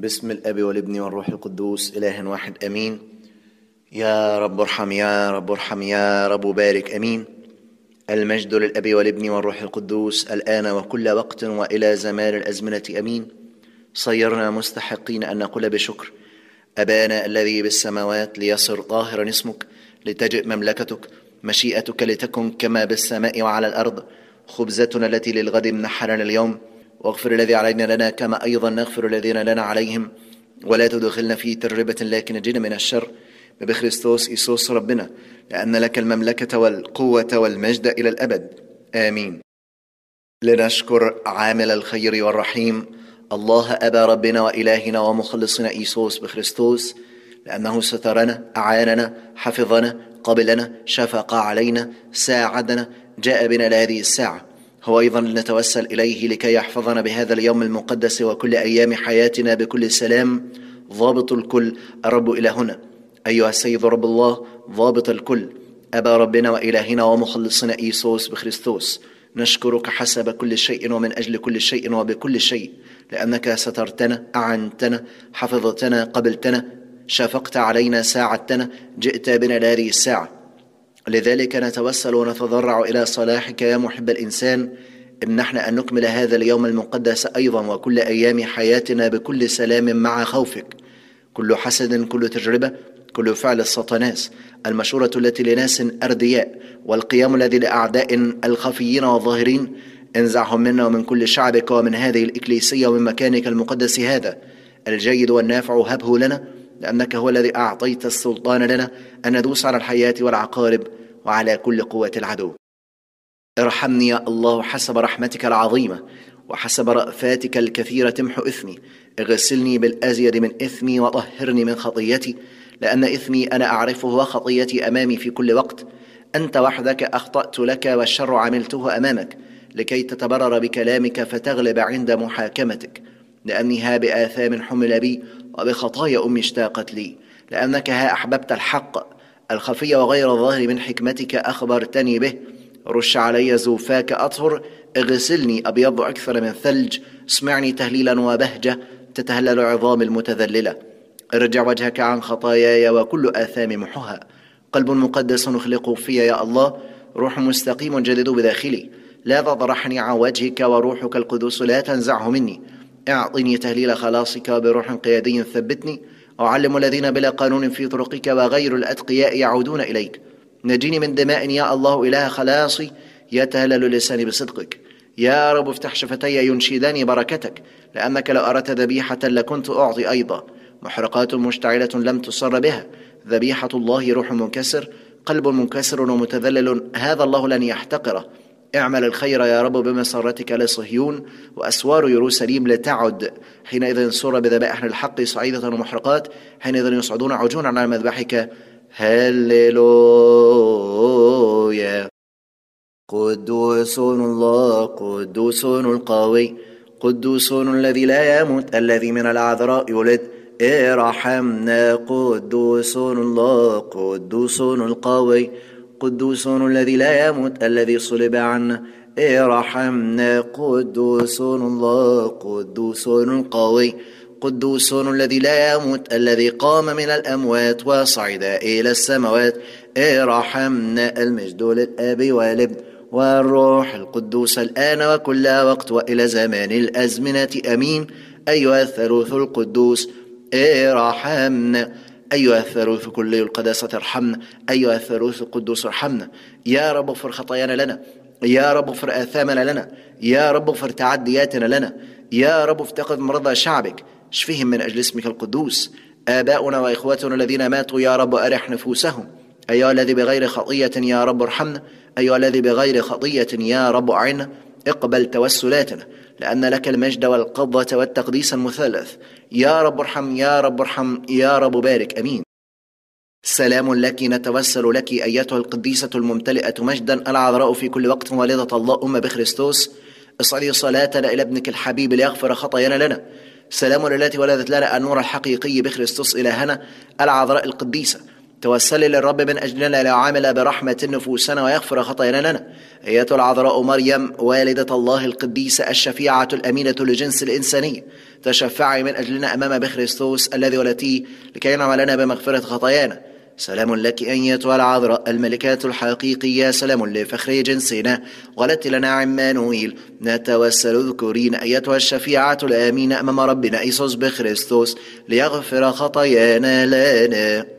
باسم الاب والابن والروح القدوس اله واحد امين يا رب ارحم يا رب ارحم يا رب بارك امين المجد للاب والابن والروح القدوس الان وكل وقت والى زمان الازمنه امين صيرنا مستحقين ان نقول بشكر ابانا الذي بالسماوات ليصر طاهرا اسمك لتجئ مملكتك مشيئتك لتكن كما بالسماء وعلى الارض خبزتنا التي للغد منحرنا اليوم واغفر الذي علينا لنا كما أيضا نغفر الذين لنا عليهم ولا تدخلنا في تربة لكن نجينا من الشر بخريستوس إيسوس ربنا لأن لك المملكة والقوة والمجد إلى الأبد آمين لنشكر عامل الخير والرحيم الله أبا ربنا وإلهنا ومخلصنا إيسوس بخريستوس لأنه سترنا أعاننا حفظنا قبلنا شفق علينا ساعدنا جاء بنا لهذه الساعة هو أيضا لنتوسل إليه لكي يحفظنا بهذا اليوم المقدس وكل أيام حياتنا بكل سلام ضابط الكل الرب إلهنا أيها السيد رب الله ضابط الكل أبا ربنا وإلهنا ومخلصنا إيسوس بخريستوس نشكرك حسب كل شيء ومن أجل كل شيء وبكل شيء لأنك سترتنا أعنتنا حفظتنا قبلتنا شفقت علينا ساعدتنا جئت بنا لهذه الساعه ولذلك نتوسل ونتضرع إلى صلاحك يا محب الإنسان امنحنا أن نكمل هذا اليوم المقدس أيضا وكل أيام حياتنا بكل سلام مع خوفك كل حسد كل تجربة كل فعل السطناس المشورة التي لناس أردياء والقيام الذي لأعداء الخفيين والظاهرين انزعهم منا ومن كل شعبك ومن هذه الإكليسية ومن مكانك المقدس هذا الجيد والنافع هبه لنا لأنك هو الذي أعطيت السلطان لنا أن ندوس على الحياة والعقارب وعلى كل قوة العدو ارحمني يا الله حسب رحمتك العظيمة وحسب رأفاتك الكثيرة تمحو إثمي اغسلني بالأزيد من إثمي وطهرني من خطيتي لأن إثمي أنا أعرفه وخطيتي أمامي في كل وقت أنت وحدك أخطأت لك والشر عملته أمامك لكي تتبرر بكلامك فتغلب عند محاكمتك لأني هاب آثام حمل بي وبخطايا أمي اشتاقت لي لأنك ها أحببت الحق الخفي وغير الظاهر من حكمتك أخبرتني به رش علي زوفاك أطهر اغسلني أبيض أكثر من ثلج اسمعني تهليلا وبهجة تتهلل عظام المتذللة ارجع وجهك عن خطاياي وكل آثام محها قلب مقدس اخلقه في يا الله روح مستقيم جدد بداخلي لا تطرحني عن وجهك وروحك القدوس لا تنزعه مني اعطني تهليل خلاصك بروح قيادي ثبتني اعلم الذين بلا قانون في طرقك وغير الأتقياء يعودون إليك نجيني من دماء يا الله إله خلاصي يا تهلل لساني بصدقك يا رب افتح شفتي ينشدان بركتك لأنك لو أردت ذبيحة لكنت أعطي أيضا محرقات مشتعلة لم تسر بها ذبيحة الله روح منكسر قلب منكسر ومتذلل هذا الله لن يحتقره اعمل الخير يا رب بمسارتك لصهيون وأسوار يروسليم لتعد حينئذ صر بذبائح الحق صعيدة ومحرقات حينئذ يصعدون عجون على مذبحك هللويا قدوس الله قدوس القوي قدوس الذي لا يموت الذي من العذراء يولد ارحمنا قدوس الله قدوس القوي قدوس الذي لا يموت الذي صلب عنه إيه ارحمنا قدوس الله قدوس قوي قدوس الذي لا يموت الذي قام من الأموات وصعد إلى السماوات ارحمنا إيه المجد للأب والابن والروح القدوس الآن وكل وقت وإلى زمان الأزمنة أمين أيها الثالوث القدوس ارحمنا إيه أيها الثالوث كلي القداسة ارحمنا أيها الثالوث القدوس ارحمنا يا رب اغفر خطايانا لنا يا رب اغفر آثامنا لنا يا رب اغفر تعدياتنا لنا يا رب افتقد مرضى شعبك اشفهم من أجل اسمك القدوس آباؤنا وإخواتنا الذين ماتوا يا رب أرح نفوسهم أيها الذي بغير خطية يا رب ارحمنا أيها الذي بغير خطية يا رب أعنا اقبل توسلاتنا لأن لك المجد والقبضة والتقديس المثلث يا رب ارحم يا رب ارحم يا رب بارك امين سلام لك نتوسل لك ايتها القديسه الممتلئه مجدا العذراء في كل وقت والده الله ام بخريستوس اصلي صلاتنا الى ابنك الحبيب ليغفر خطايانا لنا سلام التي ولدت لنا النور الحقيقي بخريستوس الهنا العذراء القديسه توسل للرب من أجلنا ليعامل برحمة نفوسنا ويغفر خطايانا لنا أيتها العذراء مريم والدة الله القديسة الشفيعة الأمينة لجنس الإنسانية تشفعي من أجلنا أمام بخريستوس الذي ولدتيه لكي ينعم لنا بمغفرة خطايانا سلام لك أيتها العذراء الملكات الحقيقية سلام لفخر جنسنا ولدت لنا عمانويل نتوسل اذكرين أيتها الشفيعة الأمينة أمام ربنا إيسوس بخريستوس ليغفر خطايانا لنا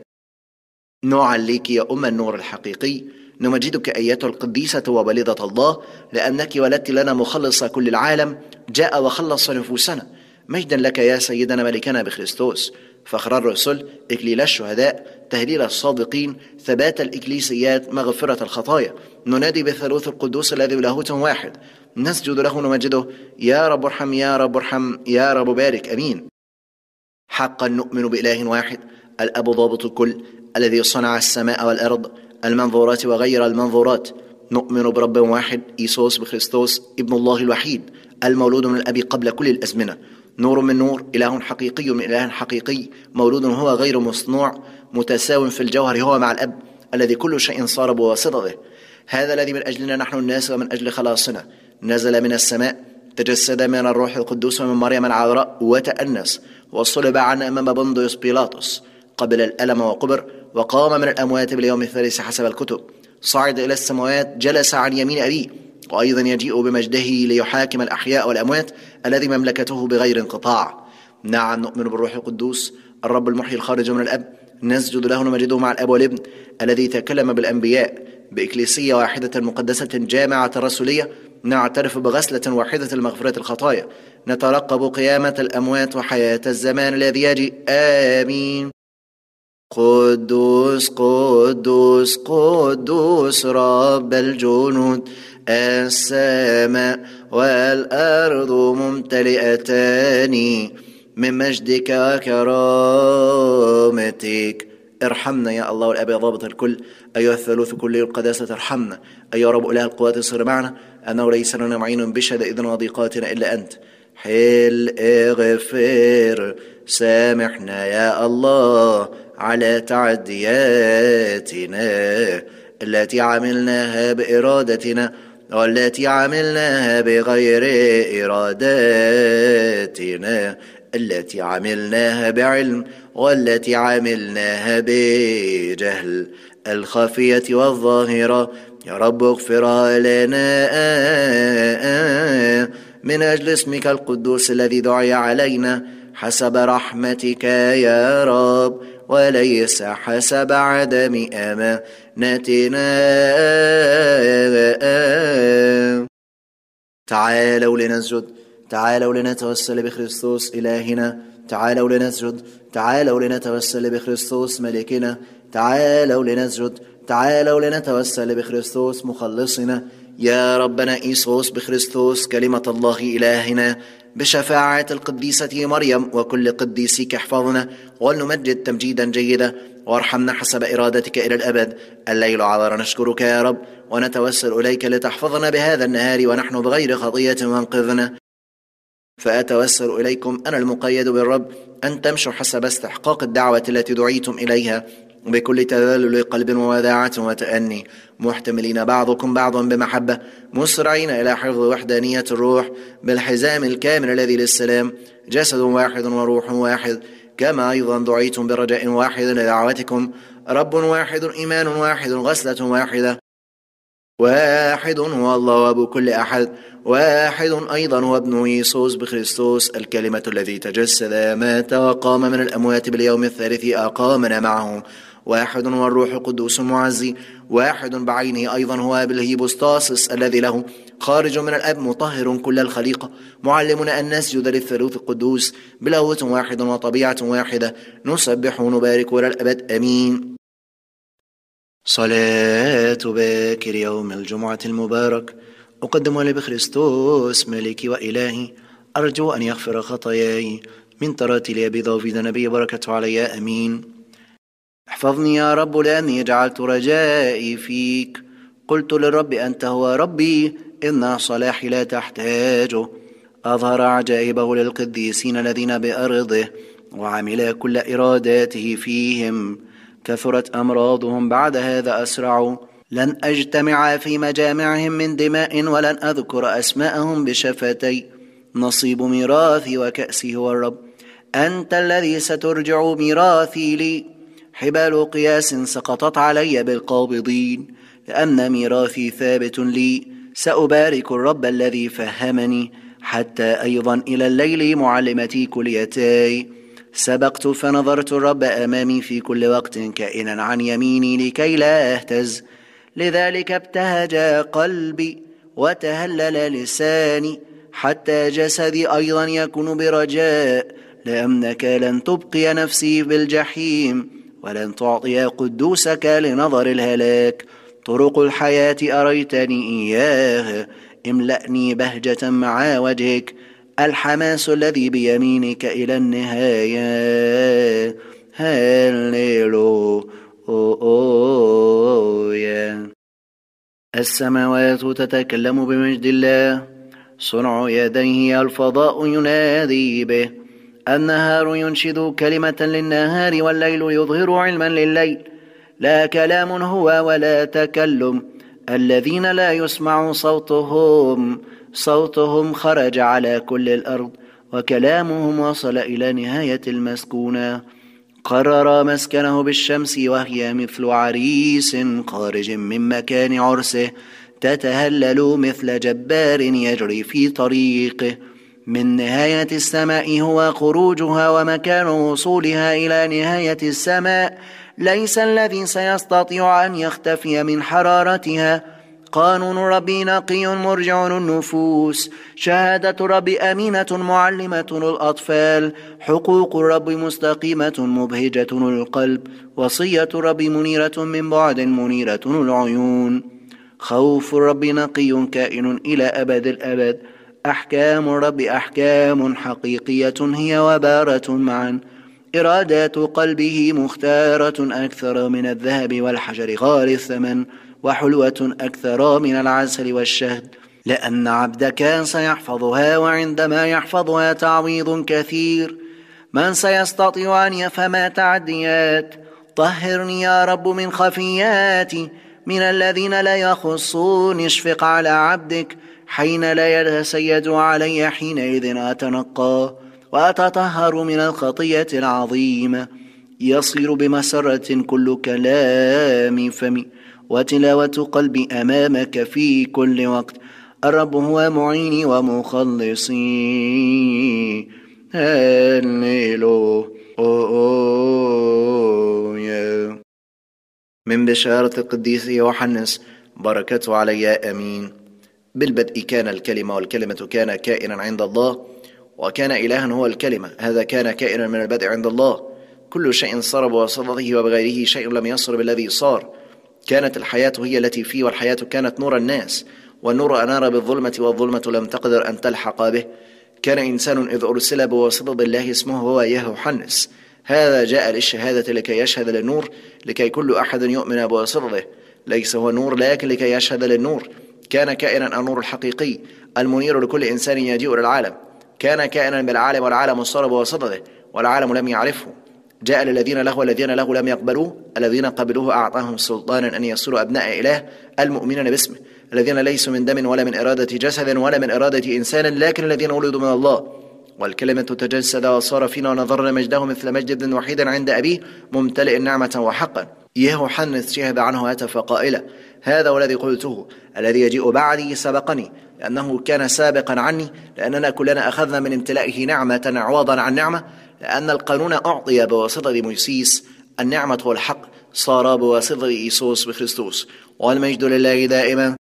نوعاً لك يا أم النور الحقيقي نمجدك أيتها القديسة وبلدة الله لأنك ولدت لنا مخلص كل العالم جاء وخلص نفوسنا مجدا لك يا سيدنا ملكنا بخريستوس فخر الرسل إكليل الشهداء تهليل الصادقين ثبات الإكليسيات مغفرة الخطايا ننادي بالثالوث القدوس الذي لاهوت واحد نسجد له نمجده يا رب ارحم يا رب ارحم يا رب بارك أمين حقا نؤمن بإله واحد الأب ضابط الكل الذي صنع السماء والأرض المنظورات وغير المنظورات نؤمن برب واحد إيسوس بخريستوس ابن الله الوحيد المولود من الأب قبل كل الأزمنة نور من نور إله حقيقي من إله حقيقي مولود هو غير مصنوع متساو في الجوهر هو مع الأب الذي كل شيء صار بواسطته هذا الذي من أجلنا نحن الناس ومن أجل خلاصنا نزل من السماء تجسد من الروح القدوس ومن مريم العذراء وتأنس وصلب عنا أمام بندوس بيلاطس قبل الألم وقبر وقام من الأموات باليوم الثالث حسب الكتب صعد إلى السماوات جلس عن يمين أبيه وأيضا يجيء بمجده ليحاكم الأحياء والأموات الذي مملكته بغير انقطاع نعم نؤمن بالروح القدوس الرب المحيي الخارج من الأب نسجد له ونمجده مع الأب والابن الذي تكلم بالأنبياء بإكليسية واحدة مقدسة جامعة رسولية نعترف بغسلة واحدة لمغفرة الخطايا نترقب قيامة الأموات وحياة الزمان الذي يجي آمين قدوس قدوس قدوس رب الجنود السماء والأرض ممتلئتان من مجدك وكرامتك ارحمنا يا الله والأب يا ضابط الكل أيها الثالوث كل القداسة ارحمنا أيها رب إله القوات اصر معنا أنه ليس لنا معين بشدائدنا وضيقاتنا إلا أنت حل اغفر سامحنا يا الله على تعدياتنا التي عملناها بإرادتنا والتي عملناها بغير إراداتنا التي عملناها بعلم والتي عملناها بجهل الخفية والظاهرة يا رب اغفرها لنا من أجل اسمك القدوس الذي دعي علينا حسب رحمتك يا رب وليس حسب عدم أمانتنا تعالوا لنسجد تعالوا لنتوسل بخريستوس إلهنا تعالوا لنسجد تعالوا لنتوسل بخريستوس ملكنا تعالوا لنسجد تعالوا لنتوسل بخريستوس مخلصنا يا ربنا إيسوس بخريستوس كلمة الله إلهنا بشفاعة القديسة مريم وكل قديسيك احفظنا ولنمجد تمجيدا جيدا وارحمنا حسب إرادتك إلى الأبد الليل عبر نشكرك يا رب ونتوسل إليك لتحفظنا بهذا النهار ونحن بغير خطية وانقذنا فأتوسل إليكم أنا المقيد بالرب أن تمشوا حسب استحقاق الدعوة التي دعيتم إليها بكل تذلل قلب ووداعة وتأني محتملين بعضكم بعضا بمحبة مسرعين إلى حفظ وحدانية الروح بالحزام الكامل الذي للسلام جسد واحد وروح واحد كما أيضا دعيتم برجاء واحد لدعوتكم رب واحد إيمان واحد غسلة واحدة واحد هو الله وابو كل أحد واحد أيضا هو ابن يسوس بخريستوس الكلمة الذي تجسد مات وقام من الأموات باليوم الثالث أقامنا معه واحد والروح القدوس معزي واحد بعينه أيضا هو بالهيبوستاسس الذي له خارج من الأب مطهر كل الخليقة معلمنا أن نسجد للثالوث القدوس بلاهوت واحد وطبيعة واحدة نسبح ونبارك إلى الأبد أمين صلاة باكر يوم الجمعة المبارك أقدم لبخريستوس ملكي وإلهي أرجو أن يغفر خطاياي من تراتي لأبي داوود نبي بركته علي أمين احفظني يا رب لأني جعلت رجائي فيك قلت للرب أنت هو ربي إن صلاحي لا تحتاجه أظهر عجائبه للقديسين الذين بأرضه وعمل كل إراداته فيهم كثرت أمراضهم بعد هذا أسرعوا لن أجتمع في مجامعهم من دماء ولن أذكر أسماءهم بشفتي نصيب ميراثي وكأسي هو الرب أنت الذي سترجع ميراثي لي حبال قياس سقطت علي بالقابضين لأن ميراثي ثابت لي سأبارك الرب الذي فهمني حتى أيضا إلى الليل معلمتي كليتاي سبقت فنظرت الرب أمامي في كل وقت كائنا عن يميني لكي لا أهتز لذلك ابتهج قلبي وتهلل لساني حتى جسدي أيضا يكون برجاء لأنك لن تبقي نفسي بالجحيم ولن تعطي قدوسك لنظر الهلاك طرق الحياة أريتني إياه املأني بهجة مع وجهك الحماس الذي بيمينك إلى النهاية يا السماوات تتكلم بمجد الله صنع يديه الفضاء ينادي به النهار ينشد كلمة للنهار والليل يظهر علما لليل لا كلام هو ولا تكلم الذين لا يسمع صوتهم صوتهم خرج على كل الأرض وكلامهم وصل إلى نهاية المسكونة قرر مسكنه بالشمس وهي مثل عريس خارج من مكان عرسه تتهلل مثل جبار يجري في طريقه من نهاية السماء هو خروجها ومكان وصولها إلى نهاية السماء ليس الذي سيستطيع أن يختفي من حرارتها قانون ربي نقي مرجع النفوس شهادة رب أمينة معلمة الأطفال حقوق الرب مستقيمة مبهجة القلب وصية رب منيرة من بعد منيرة العيون خوف الرب نقي كائن إلى أبد الأبد أحكام الرب أحكام حقيقية هي وبارة معا إرادات قلبه مختارة أكثر من الذهب والحجر غالي الثمن وحلوة أكثر من العسل والشهد لأن عبدك سيحفظها وعندما يحفظها تعويض كثير من سيستطيع أن يفهم تعديات طهرني يا رب من خفياتي من الذين لا يخصون اشفق على عبدك حين لا يتسيد علي حينئذ أتنقى وأتطهر من الخطية العظيمة يصير بمسرة كل كلام فمي وتلاوة قلبي أمامك في كل وقت الرب هو معيني ومخلصي يا من بشارة القديس يوحنس بركته علي أمين بالبدء كان الكلمة والكلمة كان كائنا عند الله وكان إلها هو الكلمة هذا كان كائنا من البدء عند الله كل شيء صار بواسطته وبغيره شيء لم يصر بالذي صار كانت الحياة هي التي فيه والحياة كانت نور الناس والنور أنار بالظلمة والظلمة لم تقدر أن تلحق به كان إنسان إذ أرسل بواسطة الله اسمه هو يهوحنس هذا جاء للشهادة لكي يشهد للنور لكي كل أحد يؤمن بواسطته ليس هو نور لكن لكي يشهد للنور كان كائنا النور الحقيقي المنير لكل إنسان يجيء للعالم كان كائنا بالعالم والعالم اضطرب وصدده والعالم لم يعرفه جاء للذين له والذين له لم يقبلوه الذين قبلوه أعطاهم سلطانا أن يصيروا أبناء إله المؤمنين باسمه الذين ليسوا من دم ولا من إرادة جسد ولا من إرادة إنسان لكن الذين ولدوا من الله والكلمة تجسد وصار فينا ونظرنا مجده مثل مجد وحيدا عند أبيه ممتلئ نعمة وحقا إياه شهد عنه هتف قائلا هذا الذي قلته الذي يجيء بعدي سبقني لأنه كان سابقا عني لأننا كلنا أخذنا من امتلائه نعمة عوضا عن نعمة لأن القانون أعطي بواسطة مويسيس النعمة والحق صار بواسطة إيسوس بخريستوس والمجد لله دائما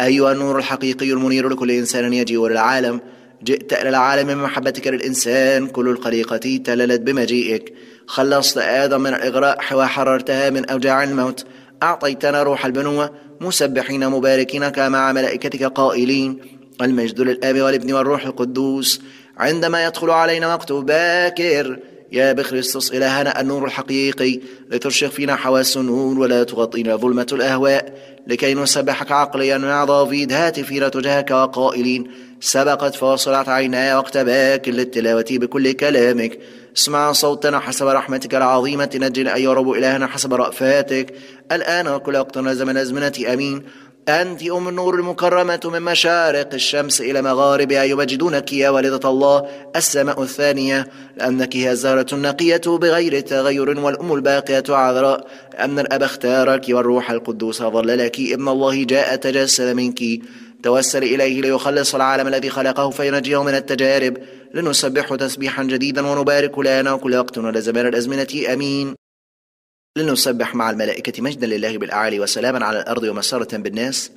أيها النور الحقيقي المنير لكل إنسان يجي وللعالم جئت إلى العالم من محبتك للإنسان كل الخليقة تللت بمجيئك خلصت آدم من الإغراء وحررتها من أوجاع الموت أعطيتنا روح البنوة مسبحين مباركينك مع ملائكتك قائلين المجد للآب والابن والروح القدوس عندما يدخل علينا وقت باكر يا بخريستوس إلهنا النور الحقيقي لترشق فينا حواس النور ولا تغطينا ظلمة الأهواء لكي نسبحك عقليا مع ضافيد هاتفين تجاهك وقائلين سبقت فوصلت عيناي وقت باك للتلاوة بكل كلامك اسمع صوتنا حسب رحمتك العظيمة نجل أي رب إلهنا حسب رأفاتك الآن وكل وقت زمن أزمنة أمين أنت أم النور المكرمة من مشارق الشمس إلى مغاربها يمجدونك يا والدة الله السماء الثانية لأنك هي الزهرة النقية بغير تغير والأم الباقية عذراء لأن الأب اختارك والروح القدوس ظللك ابن الله جاء تجسد منك توسل إليه ليخلص العالم الذي خلقه فينجيه من التجارب لنسبحه تسبيحا جديدا ونبارك لنا كل وقت ولزمان الأزمنة أمين لنسبح مع الملائكة مجدا لله بالأعالي وسلاما على الأرض ومسارة بالناس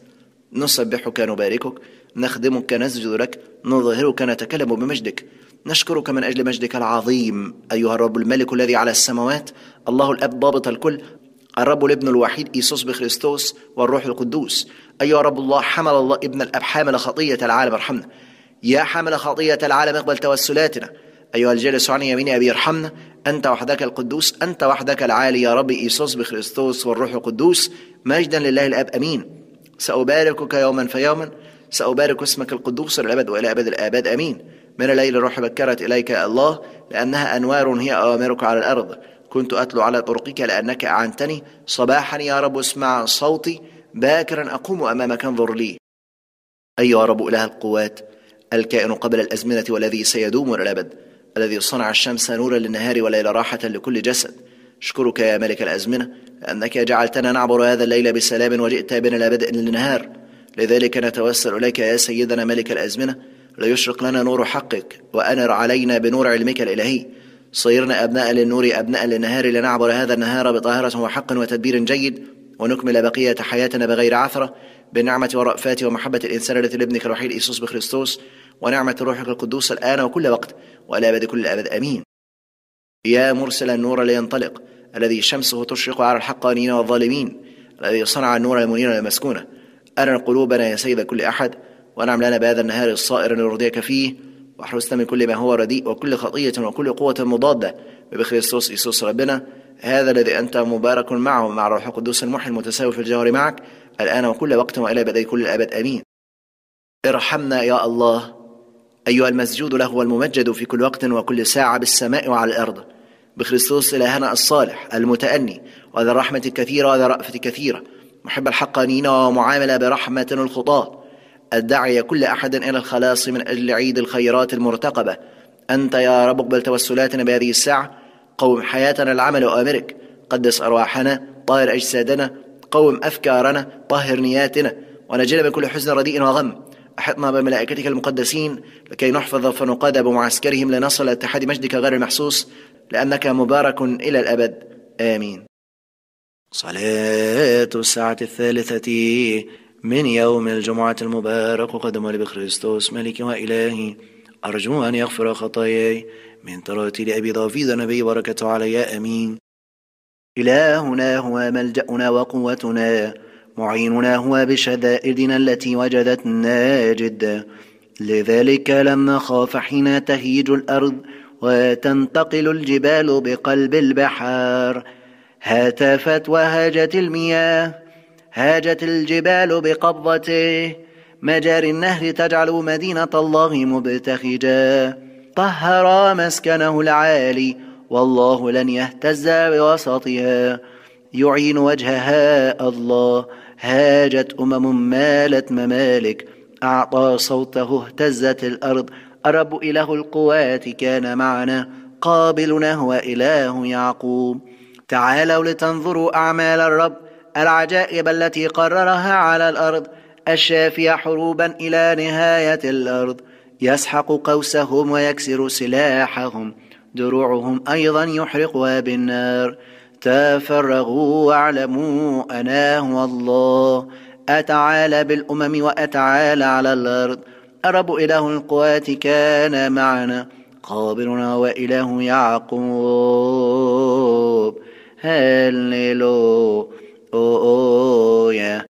نسبحك نباركك نخدمك نسجد لك نظهرك نتكلم بمجدك نشكرك من أجل مجدك العظيم أيها الرب الملك الذي على السماوات الله الأب ضابط الكل الرب الابن الوحيد إيسوس بخريستوس والروح القدوس أي رب الله حمل الله ابن الأب حامل خطية العالم ارحمنا يا حامل خطية العالم اقبل توسلاتنا أيها الجالس عن يمين أبي ارحمنا أنت وحدك القدوس أنت وحدك العالي يا رب إيسوس بخريستوس والروح القدوس مجدا لله الأب أمين سأباركك يوما فيوما سأبارك اسمك القدوس للأبد وإلى أبد الآباد أمين من الليل الروح بكرت إليك يا الله لأنها أنوار هي أوامرك على الأرض كنت أتلو على طرقك لأنك أعنتني صباحا يا رب اسمع صوتي باكرا أقوم أمامك انظر لي أيها رب إله القوات الكائن قبل الأزمنة والذي سيدوم إلى الأبد الذي صنع الشمس نورا للنهار والليل راحة لكل جسد أشكرك يا ملك الأزمنة لأنك جعلتنا نعبر هذا الليل بسلام وجئت بنا لا بدء للنهار لذلك نتوسل إليك يا سيدنا ملك الأزمنة ليشرق لنا نور حقك وأنر علينا بنور علمك الإلهي صيرنا أبناء للنور أبناء للنهار لنعبر هذا النهار بطهارة وحق وتدبير جيد ونكمل بقية حياتنا بغير عثرة بالنعمة ورأفات ومحبة الإنسان التي لابنك الوحيد إيسوس بخريستوس ونعمة روحك القدوس الآن وكل وقت وإلى أبد كل الأبد آمين يا مرسل النور لينطلق الذي شمسه تشرق على الحقانين والظالمين الذي صنع النور المنير المسكونة أرنا قلوبنا يا سيد كل أحد وانعم لنا بهذا النهار الصائر لنرضيك فيه واحرسنا من كل ما هو رديء وكل خطية وكل قوة مضادة بخريستوس إيسوس ربنا هذا الذي أنت مبارك معه مع روح القدوس المحي المتساوي في الجوهر معك الآن وكل وقت وإلى بدء كل الأبد آمين ارحمنا يا الله أيها المسجود له والممجد في كل وقت وكل ساعة بالسماء وعلى الأرض بخريستوس إلهنا الصالح المتأني وذا الرحمة الكثيرة وذا الرأفة الكثيرة محب الحقانين ومعاملة برحمة الخطاة الداعية كل أحد إلى الخلاص من أجل عيد الخيرات المرتقبة أنت يا رب اقبل توسلاتنا بهذه الساعة قوم حياتنا العمل وأمرك قدس أرواحنا طاهر أجسادنا قوم أفكارنا طهر نياتنا ونجينا من كل حزن رديء وغم أحطنا بملائكتك المقدسين لكي نحفظ فنقاد بمعسكرهم لنصل اتحاد مجدك غير المحسوس لأنك مبارك إلى الأبد آمين صلاة الساعة الثالثة من يوم الجمعة المبارك قدم لبخريستوس ملك وإلهي أرجو أن يغفر خطاياي من تراتي لأبي رافيد نبي بركة علي أمين إلهنا هو ملجأنا وقوتنا معيننا هو بشدائدنا التي وجدتنا جدا لذلك لما نخاف حين تهيج الأرض وتنتقل الجبال بقلب البحار هتفت وهاجت المياه هاجت الجبال بقبضته مجاري النهر تجعل مدينة الله مبتخجاً طهر مسكنه العالي والله لن يهتز بوسطها يعين وجهها الله هاجت أمم مالت ممالك أعطى صوته اهتزت الأرض الرب إله القوات كان معنا قابلنا هو إله يعقوب تعالوا لتنظروا أعمال الرب العجائب التي قررها على الأرض الشافية حروبا إلى نهاية الأرض يسحق قوسهم ويكسر سلاحهم دروعهم أيضا يحرقها بالنار تفرغوا واعلموا أنا هو الله أتعالى بالأمم وأتعالى على الأرض الرب إله القوات كان معنا قابلنا وإله يعقوب هللو أو أو يا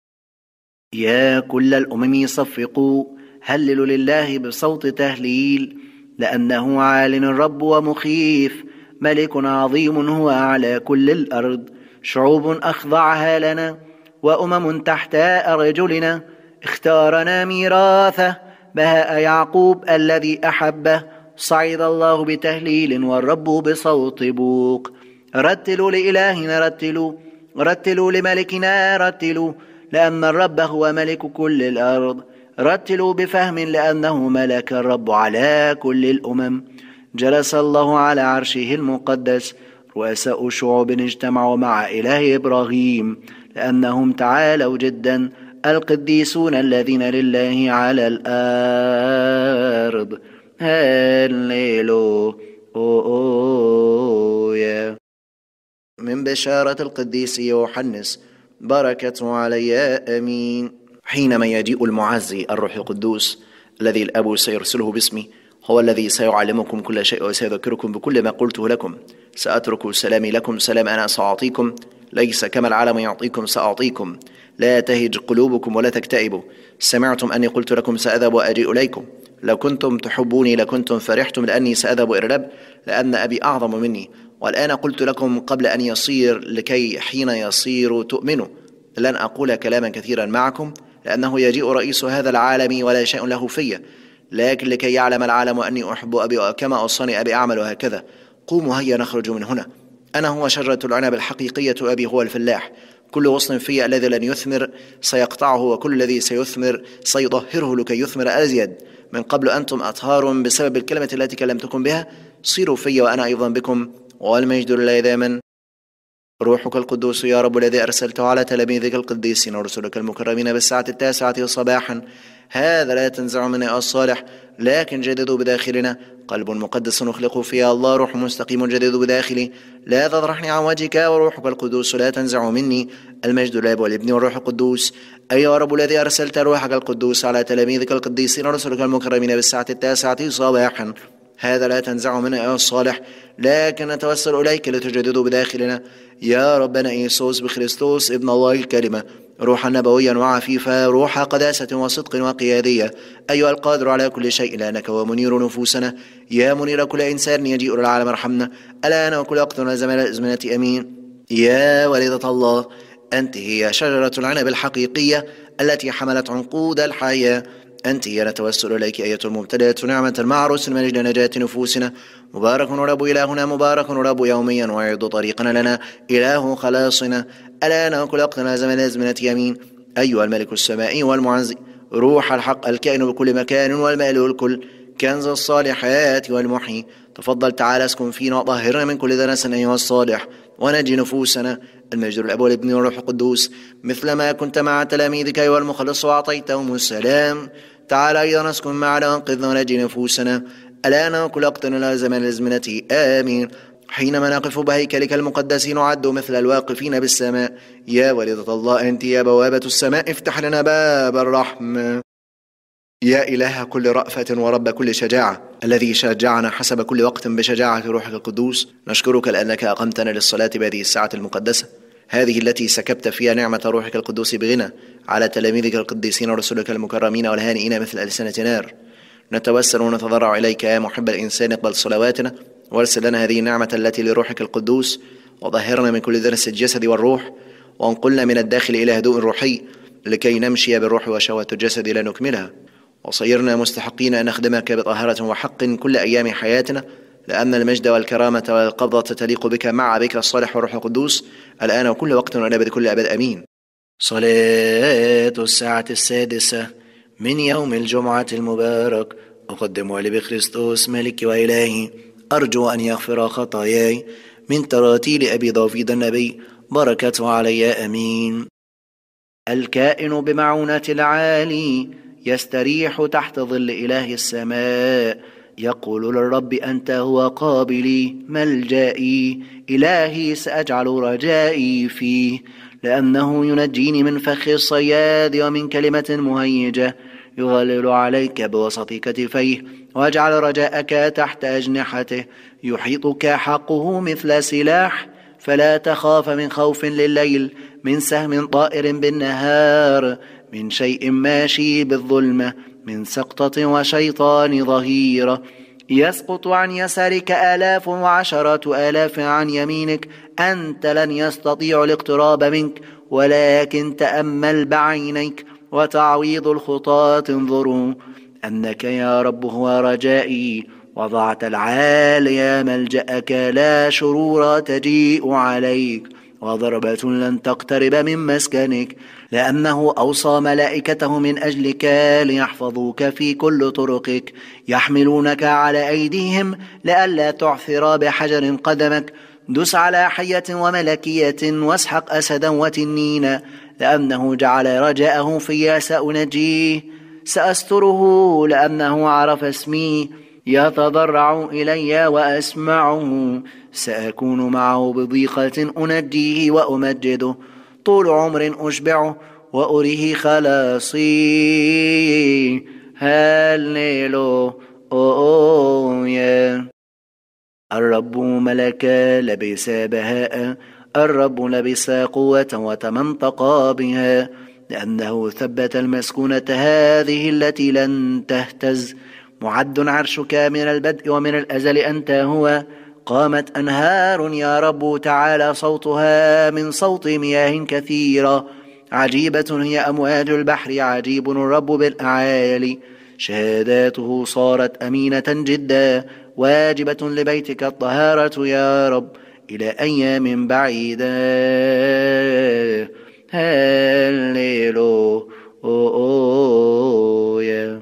يا كل الأمم صفقوا هللوا لله بصوت تهليل لأنه عال الرب ومخيف ملك عظيم هو على كل الأرض شعوب أخضعها لنا وأمم تحت أرجلنا اختارنا ميراثه بهاء يعقوب الذي أحبه صعد الله بتهليل والرب بصوت بوق رتلوا لإلهنا رتلوا رتلوا لملكنا رتلوا لأن الرب هو ملك كل الأرض رتلوا بفهم لأنه ملك الرب على كل الأمم جلس الله على عرشه المقدس رؤساء شعوب اجتمعوا مع إله إبراهيم لأنهم تعالوا جدا القديسون الذين لله على الأرض يا من بشارة القديس يوحنس بركة علي أمين حينما يجيء المعزي الروح القدوس الذي الاب سيرسله باسمي هو الذي سيعلمكم كل شيء وسيذكركم بكل ما قلته لكم ساترك سلامي لكم سلام انا ساعطيكم ليس كما العالم يعطيكم ساعطيكم لا تهج قلوبكم ولا تكتئبوا سمعتم اني قلت لكم ساذهب واجيء اليكم لو كنتم تحبوني لكنتم فرحتم لاني ساذهب الى لان ابي اعظم مني والان قلت لكم قبل ان يصير لكي حين يصير تؤمنوا لن اقول كلاما كثيرا معكم لأنه يجيء رئيس هذا العالم ولا شيء له فيه لكن لكي يعلم العالم أني أحب أبي وكما أوصاني أبي أعمل هكذا قوموا هيا نخرج من هنا أنا هو شجرة العنب الحقيقية أبي هو الفلاح كل غصن في الذي لن يثمر سيقطعه وكل الذي سيثمر سيطهره لكي يثمر أزيد من قبل أنتم أطهار بسبب الكلمة التي كلمتكم بها صيروا في وأنا أيضا بكم والمجد لله دائما روحك القدوس يا رب الذي أرسلته على تلاميذك القديسين ورسلك المكرمين بالساعة التاسعة صباحا هذا لا تنزع منا الصالح لكن جددوا بداخلنا قلب مقدس نخلق فيها الله روح مستقيم جدد بداخلي لا تطرحني عن وجهك وروحك القدوس لا تنزع مني المجد الاب والابن والروح القدوس أي يا رب الذي أرسلت روحك القدوس على تلاميذك القديسين ورسلك المكرمين بالساعة التاسعة صباحا هذا لا تنزع مني يا الصالح لكن نتوسل إليك لتجددوا بداخلنا يا ربنا إيسوس بخريستوس ابن الله الكلمة روحا نبويا وعفيفا روح قداسة وصدق وقيادية أيها القادر على كل شيء لأنك ومنير نفوسنا يا منير كل إنسان يجيء للعالم ارحمنا الآن وكل وقت زمن الأزمنة أمين يا والدة الله أنت هي شجرة العنب الحقيقية التي حملت عنقود الحياة أنت يا نتوسل إليك أية المبتلات نعمة المعروس المجد نجاة نفوسنا مبارك رب إلهنا مبارك رب يوميا ويعد طريقنا لنا إله خلاصنا ألا نأكل أقتنا زمن أزمنة يمين أيها الملك السمائي والمعز روح الحق الكائن بكل مكان والمال الكل كنز الصالحات والمحي تفضل تعالى اسكن فينا وطهرنا من كل دنس أيها الصالح ونجي نفوسنا المجد الأب والابن والروح القدوس مثلما كنت مع تلاميذك أيها المخلص وأعطيتهم السلام تعالى أيضا نسكن معنا وانقذنا ونجي نفوسنا الآن نأكل أقتنا زمن لزمنتي آمين حينما نقف بهيكلك المقدس نعد مثل الواقفين بالسماء يا والدة الله أنت يا بوابة السماء افتح لنا باب الرحمة يا إله كل رأفة ورب كل شجاعة الذي شجعنا حسب كل وقت بشجاعة روحك القدوس نشكرك لأنك أقمتنا للصلاة بهذه الساعة المقدسة هذه التي سكبت فيها نعمة روحك القدوس بغنى على تلاميذك القديسين ورسلك المكرمين والهانئين مثل ألسنة نار نتوسل ونتضرع إليك يا محب الإنسان اقبل صلواتنا وارسل لنا هذه النعمة التي لروحك القدوس وطهرنا من كل درس الجسد والروح وانقلنا من الداخل إلى هدوء روحي لكي نمشي بالروح وشهوات الجسد لا نكملها وصيرنا مستحقين أن نخدمك بطهارة وحق كل أيام حياتنا لأن المجد والكرامة والقبضة تليق بك مع بك الصالح والروح القدوس الآن وكل وقت وأبد كل أبد أمين صلاة الساعة السادسة من يوم الجمعة المبارك أقدمها لبخريستوس ملكي وإلهي أرجو أن يغفر خطاياي من تراتيل أبي ضافيد النبي بركته علي أمين الكائن بمعونة العالي يستريح تحت ظل إله السماء يقول للرب أنت هو قابلي ملجئي إلهي سأجعل رجائي فيه لأنه ينجيني من فخ الصياد ومن كلمة مهيجة يظلل عليك بوسط كتفيه واجعل رجاءك تحت أجنحته يحيطك حقه مثل سلاح فلا تخاف من خوف لليل من سهم طائر بالنهار من شيء ماشي بالظلمة من سقطة وشيطان ظهيره يسقط عن يسارك آلاف وعشرات آلاف عن يمينك أنت لن يستطيع الاقتراب منك ولكن تأمل بعينيك وتعويض الخطاة انظروا أنك يا رب هو رجائي وضعت العالي ملجأك لا شرور تجيء عليك وضربة لن تقترب من مسكنك لأنه أوصى ملائكته من أجلك ليحفظوك في كل طرقك يحملونك على أيديهم لئلا تعثر بحجر قدمك دس على حية وملكية واسحق أسدا وتنينا لأنه جعل رجاءه في سأنجيه سأستره لأنه عرف اسمي يتضرع إلي وأسمعه سأكون معه بضيقة أنجيه وأمجده طول عمر أشبعه وأريه خلاصي هللو أوه يا الرب ملك لبس بهاء الرب لبس قوة وتمنطق بها لأنه ثبت المسكونة هذه التي لن تهتز معد عرشك من البدء ومن الأزل أنت هو قامت أنهار يا رب تعالى صوتها من صوت مياه كثيرة عجيبة هي أمواج البحر عجيب الرب بالأعالي شهاداته صارت أمينة جدا واجبة لبيتك الطهارة يا رب إلى أيام بعيدة هللويا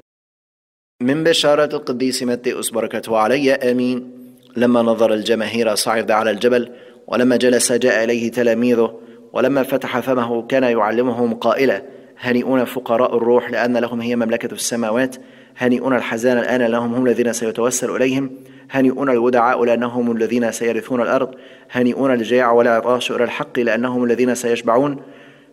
من بشارة القديس متئوس بركته علي آمين لما نظر الجماهير صعد على الجبل ولما جلس جاء اليه تلاميذه ولما فتح فمه كان يعلمهم قائلا هنيئون فقراء الروح لان لهم هي مملكه السماوات هنيئون الحزان الان لهم هم الذين سيتوسل اليهم هنيئون الودعاء لانهم الذين سيرثون الارض هنيئون الجياع والعطاش الى الحق لانهم الذين سيشبعون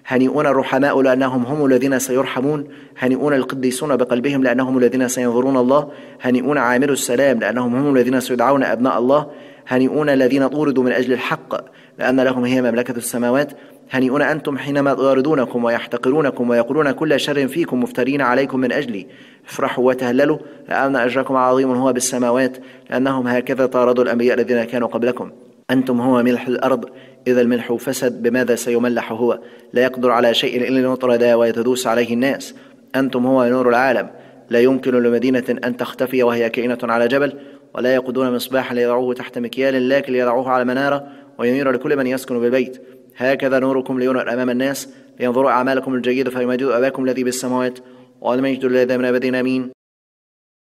هنيئون الرحماء لأنهم هم الذين سيرحمون هنيئون القديسون بقلبهم لأنهم الذين سينظرون الله هنيئون عامر السلام لأنهم هم الذين سيدعون أبناء الله هنيئون الذين طوردوا من أجل الحق لأن لهم هي مملكة السماوات هنيئون أنتم حينما يطاردونكم ويحتقرونكم ويقولون كل شر فيكم مفترين عليكم من أجلي افرحوا وتهللوا لأن أجركم عظيم هو بالسماوات لأنهم هكذا طاردوا الأنبياء الذين كانوا قبلكم أنتم هو ملح الأرض إذا الملح فسد بماذا سيملح هو لا يقدر على شيء إلا يطرد ويتدوس عليه الناس أنتم هو نور العالم لا يمكن لمدينة أن تختفي وهي كائنة على جبل ولا يقودون مصباحا ليضعوه تحت مكيال لكن ليضعوه على منارة وينير لكل من يسكن بالبيت هكذا نوركم لينر أمام الناس لينظروا أعمالكم الجيدة فيمجدوا أباكم الذي بالسماوات والمجد الذي من أبدين أمين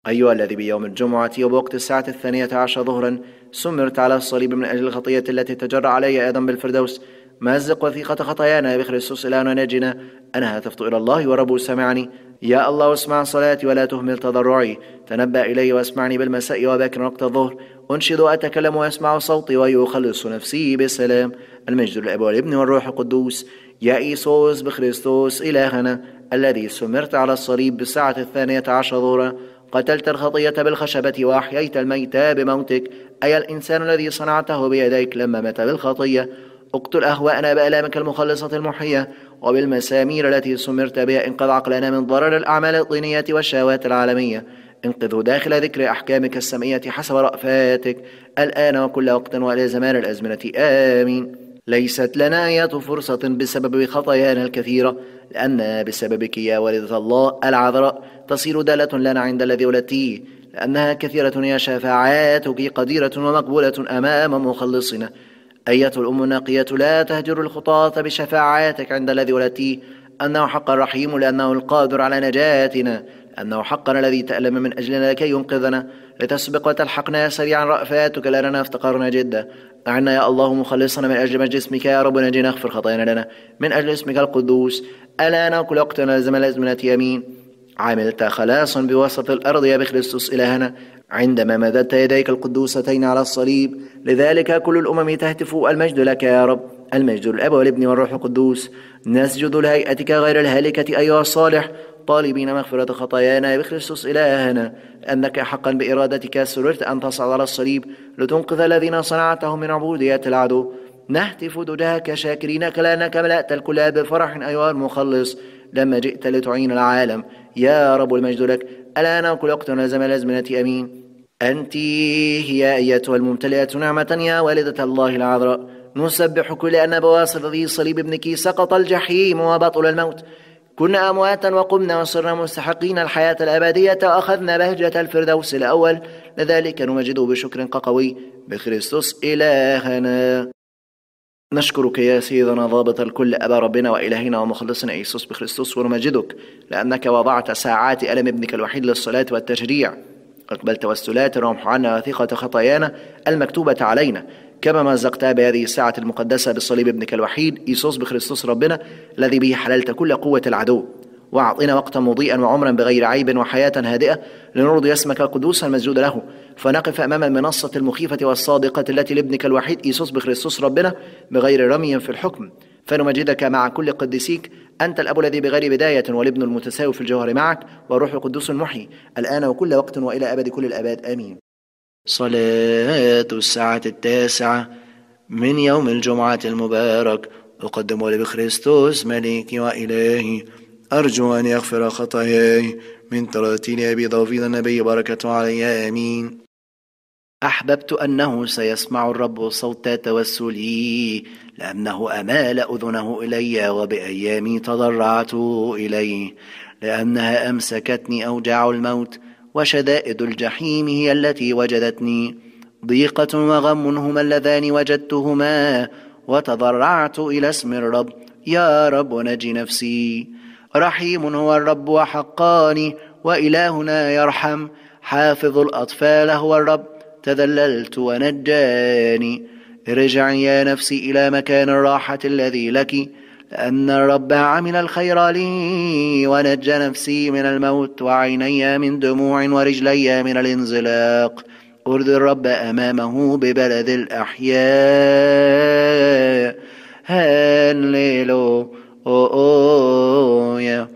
أيها الذي بيوم الجمعة وبوقت الساعة الثانية عشر ظهرا سمرت على الصليب من أجل الخطية التي تجر علي آدم بالفردوس مزق وثيقة خطايانا بخريستوس الآن ونجنا أنا هاتفت إلى الله وربه سمعني يا الله اسمع صلاتي ولا تهمل تضرعي تنبأ إلي واسمعني بالمساء وباكر وقت الظهر أنشد وأتكلم ويسمع صوتي ويخلص نفسي بسلام المجد للأب والابن والروح القدوس يا إيسوس بخريستوس إلهنا الذي سمرت على الصليب بالساعة الثانية عشر ظهرا قتلت الخطية بالخشبة وأحييت الميت بموتك أي الإنسان الذي صنعته بيديك لما مات بالخطية اقتل أهواءنا بآلامك المخلصة المحية وبالمسامير التي سمرت بها انقذ عقلنا من ضرر الأعمال الطينية والشهوات العالمية انقذوا داخل ذكر أحكامك السمعية حسب رأفاتك الآن وكل وقت وإلى زمان الأزمنة آمين ليست لنا أية فرصة بسبب خطايانا الكثيرة لأن بسببك يا والدة الله العذراء تصير دالة لنا عند الذي ولدتيه لأنها كثيرة يا شفاعاتك قديرة ومقبولة أمام مخلصنا أية الأم النقية لا تهجر الخطاة بشفاعاتك عند الذي ولدتيه أنه حق الرحيم لأنه القادر على نجاتنا لأنه حقا الذي تألم من أجلنا لكي ينقذنا لتسبق وتلحقنا سريعا رأفاتك لأننا افتقرنا جدا أعنا يا الله مخلصنا من أجل مجد اسمك يا رب نجينا اغفر خطايانا لنا من أجل اسمك القدوس ألا نأكل وقتنا زمن أزمنة يمين عملت خلاصا بوسط الأرض يا بخريستوس إلهنا عندما مددت يديك القدوستين على الصليب لذلك كل الأمم تهتف المجد لك يا رب المجد الأب والابن والروح القدوس نسجد لهيئتك غير الهالكة أيها الصالح طالبين مغفرة خطايانا بخريستوس إلهنا أنك حقا بإرادتك سررت أن تصعد على الصليب لتنقذ الذين صنعتهم من عبودية العدو نهتف دجاك شاكرينك لأنك ملأت الكل بفرح أيها المخلص لما جئت لتعين العالم يا رب المجد لك الآن كل وقت لازم الأزمنة أمين أنت هي أيتها الممتلئة نعمة يا والدة الله العذراء نسبحك لأن بواسطة صليب ابنك سقط الجحيم وبطل الموت كنا أمواتا وقمنا وصرنا مستحقين الحياة الأبدية وأخذنا بهجة الفردوس الأول لذلك نمجده بشكر قوي بخريستوس إلهنا نشكرك يا سيدنا ضابط الكل أبا ربنا وإلهنا ومخلصنا إيسوس بخريستوس ونمجدك لأنك وضعت ساعات ألم ابنك الوحيد للصلاة والتشجيع اقبل توسلات رمح عنا وثيقة خطايانا المكتوبة علينا كما مزقتها بهذه الساعة المقدسة بصليب ابنك الوحيد إيسوس بخريستوس ربنا الذي به حللت كل قوة العدو وأعطنا وقتا مضيئا وعمرا بغير عيب وحياة هادئة لنرضي اسمك قدوسا مسجودا له فنقف أمام المنصة المخيفة والصادقة التي لابنك الوحيد إيسوس بخريستوس ربنا بغير رمي في الحكم فنمجدك مع كل قديسيك أنت الأب الذي بغير بداية والابن المتساوي في الجوهر معك والروح القدوس المحيي الآن وكل وقت وإلى أبد كل الآباد آمين صلاة الساعة التاسعة من يوم الجمعة المبارك أقدم لبخريستوس ملكي وإلهي أرجو أن يغفر خطاياي من تراتيل أبي ضوفيد النبي بركة علي آمين أحببت أنه سيسمع الرب صوت توسلي لأنه أمال أذنه إلي وبأيامي تضرعت إليه لأنها أمسكتني أوجاع الموت وشدائد الجحيم هي التي وجدتني ضيقة وغم هما اللذان وجدتهما وتضرعت إلى اسم الرب يا رب نج نفسي رحيم هو الرب وحقاني وإلهنا يرحم حافظ الأطفال هو الرب تذللت ونجاني ارجعي يا نفسي إلى مكان الراحة الذي لكِ أن الرب عمل الخير لي ونجى نفسي من الموت وعيني من دموع ورجلي من الانزلاق أرضي الرب أمامه ببلد الأحياء هللويا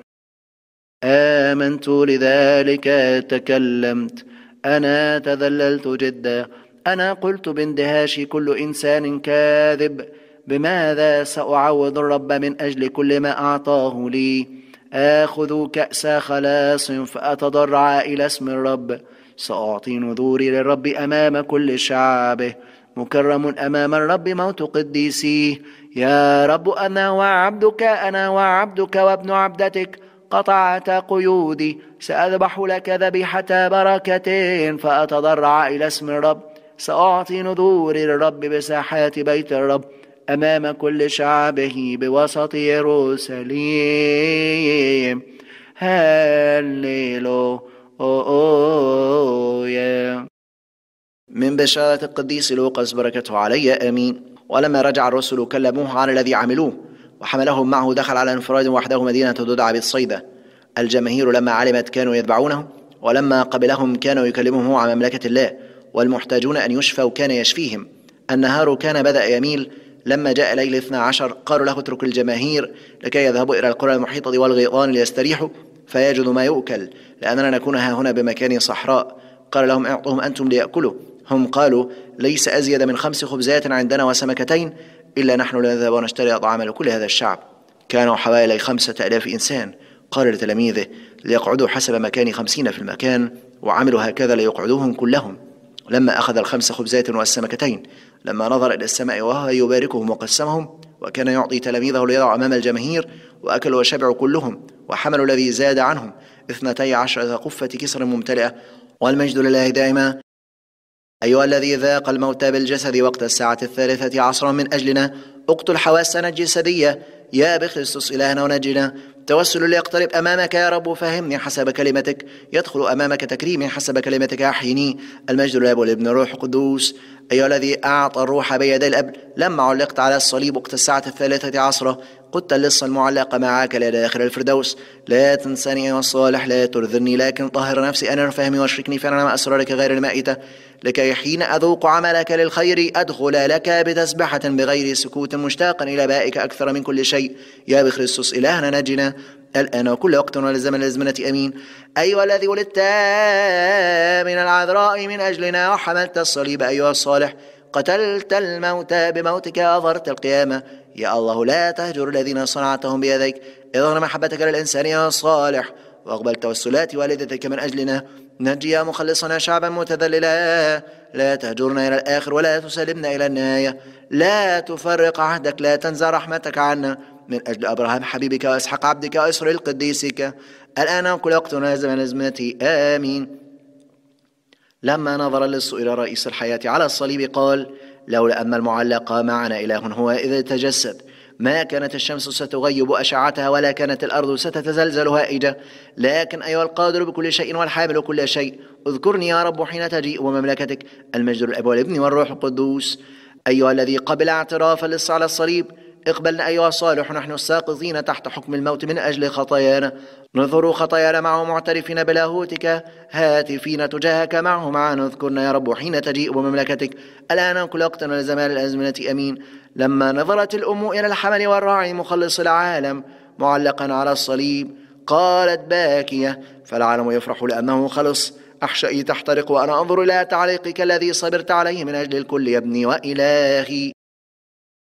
آمنت لذلك تكلمت أنا تذللت جدا أنا قلت باندهاش كل إنسان كاذب بماذا سأعوض الرب من أجل كل ما أعطاه لي آخذ كأس خلاص فأتضرع إلى اسم الرب سأعطي نذوري للرب أمام كل شعبه مكرم أمام الرب موت قديسيه يا رب أنا وعبدك أنا وعبدك وابن عبدتك قطعت قيودي سأذبح لك ذبيحة بركة فأتضرع إلى اسم الرب سأعطي نذوري للرب بساحات بيت الرب أمام كل شعبه بوسط يروسليم يا من بشارة القديس لوقاس بركته علي آمين ولما رجع الرسل كلموه عن الذي عملوه وحملهم معه دخل على انفراد وحده مدينة تدعى بالصيدة الجماهير لما علمت كانوا يتبعونه ولما قبلهم كانوا يكلمهم عن مملكة الله والمحتاجون أن يشفوا كان يشفيهم النهار كان بدأ يميل لما جاء ليل الاثنى عشر قالوا له اترك الجماهير لكي يذهبوا إلى القرى المحيطة والغيطان ليستريحوا فيجدوا ما يؤكل لأننا نكون ها هنا بمكان صحراء قال لهم اعطوهم أنتم ليأكلوا هم قالوا ليس أزيد من خمس خبزات عندنا وسمكتين إلا نحن لنذهب ونشتري أطعام لكل هذا الشعب كانوا حوالي خمسة ألاف إنسان قال لتلاميذه ليقعدوا حسب مكان خمسين في المكان وعملوا هكذا ليقعدوهم كلهم لما أخذ الخمس خبزات والسمكتين لما نظر إلى السماء وهو يباركهم وقسمهم وكان يعطي تلاميذه ليضع أمام الجماهير وأكلوا وشبعوا كلهم وحملوا الذي زاد عنهم اثنتي عشرة قفة كسر ممتلئة والمجد لله دائما أيها الذي ذاق الموت بالجسد وقت الساعة الثالثة عصرا من أجلنا اقتل حواسنا الجسدية يا بخريستوس إلهنا ونجنا توسل لا يقترب أمامك يا رب فهمني حسب كلمتك يدخل أمامك تكريمي حسب كلمتك أحيني المجد للأب والابن الروح القدوس أيها الذي أعطى الروح بيدي الأب لما علقت على الصليب الساعة الثالثة عصرة قدت اللص المعلقة معك إلى داخل الفردوس لا تنساني أيها الصالح لا ترذلني لكن طهر نفسي أنا فهمي واشركني فأنا ما أسرارك غير المائتة لكي حين أذوق عملك للخير أدخل لك بتسبحة بغير سكوت مشتاقا إلى بائك أكثر من كل شيء يا بخريسوس إلهنا نجنا الآن وكل وقت ولزمن لزمنة أمين أيها الذي ولدت من العذراء من أجلنا وحملت الصليب أيها الصالح قتلت الموتى بموتك أظهرت القيامة يا الله لا تهجر الذين صنعتهم بيديك اظهر محبتك للإنسان يا صالح واقبل توسلات والدتك من أجلنا نجيا مخلصنا شعبا متذللا لا تهجرنا إلى الآخر ولا تسلمنا إلى النهاية لا تفرق عهدك لا تنزع رحمتك عنا من أجل أبراهام حبيبك وإسحاق عبدك وإسرائيل قديسك الآن وكل وقتنا زمن من أزمتي آمين لما نظر اللص إلى رئيس الحياة على الصليب قال لولا أن المعلق معنا إله هو إذا تجسد ما كانت الشمس ستغيب أشعتها ولا كانت الأرض ستتزلزل هائجة لكن أيها القادر بكل شيء والحامل كل شيء اذكرني يا رب حين تجيء ومملكتك المجد الأب والابن والروح القدوس أيها الذي قبل اعتراف اللص على الصليب اقبلنا أيها الصالح نحن الساقطين تحت حكم الموت من أجل خطايانا نذر خطايانا معه معترفين بلاهوتك هاتفين تجاهك معه معا اذكرنا يا رب حين تجيء بمملكتك الآن كل وقتنا لزمان الأزمنة أمين لما نظرت الأم إلى الحمل والراعي مخلص العالم معلقا على الصليب قالت باكية فالعالم يفرح لأنه خلص أحشائي تحترق وأنا أنظر إلى تعليقك الذي صبرت عليه من أجل الكل يا ابني وإلهي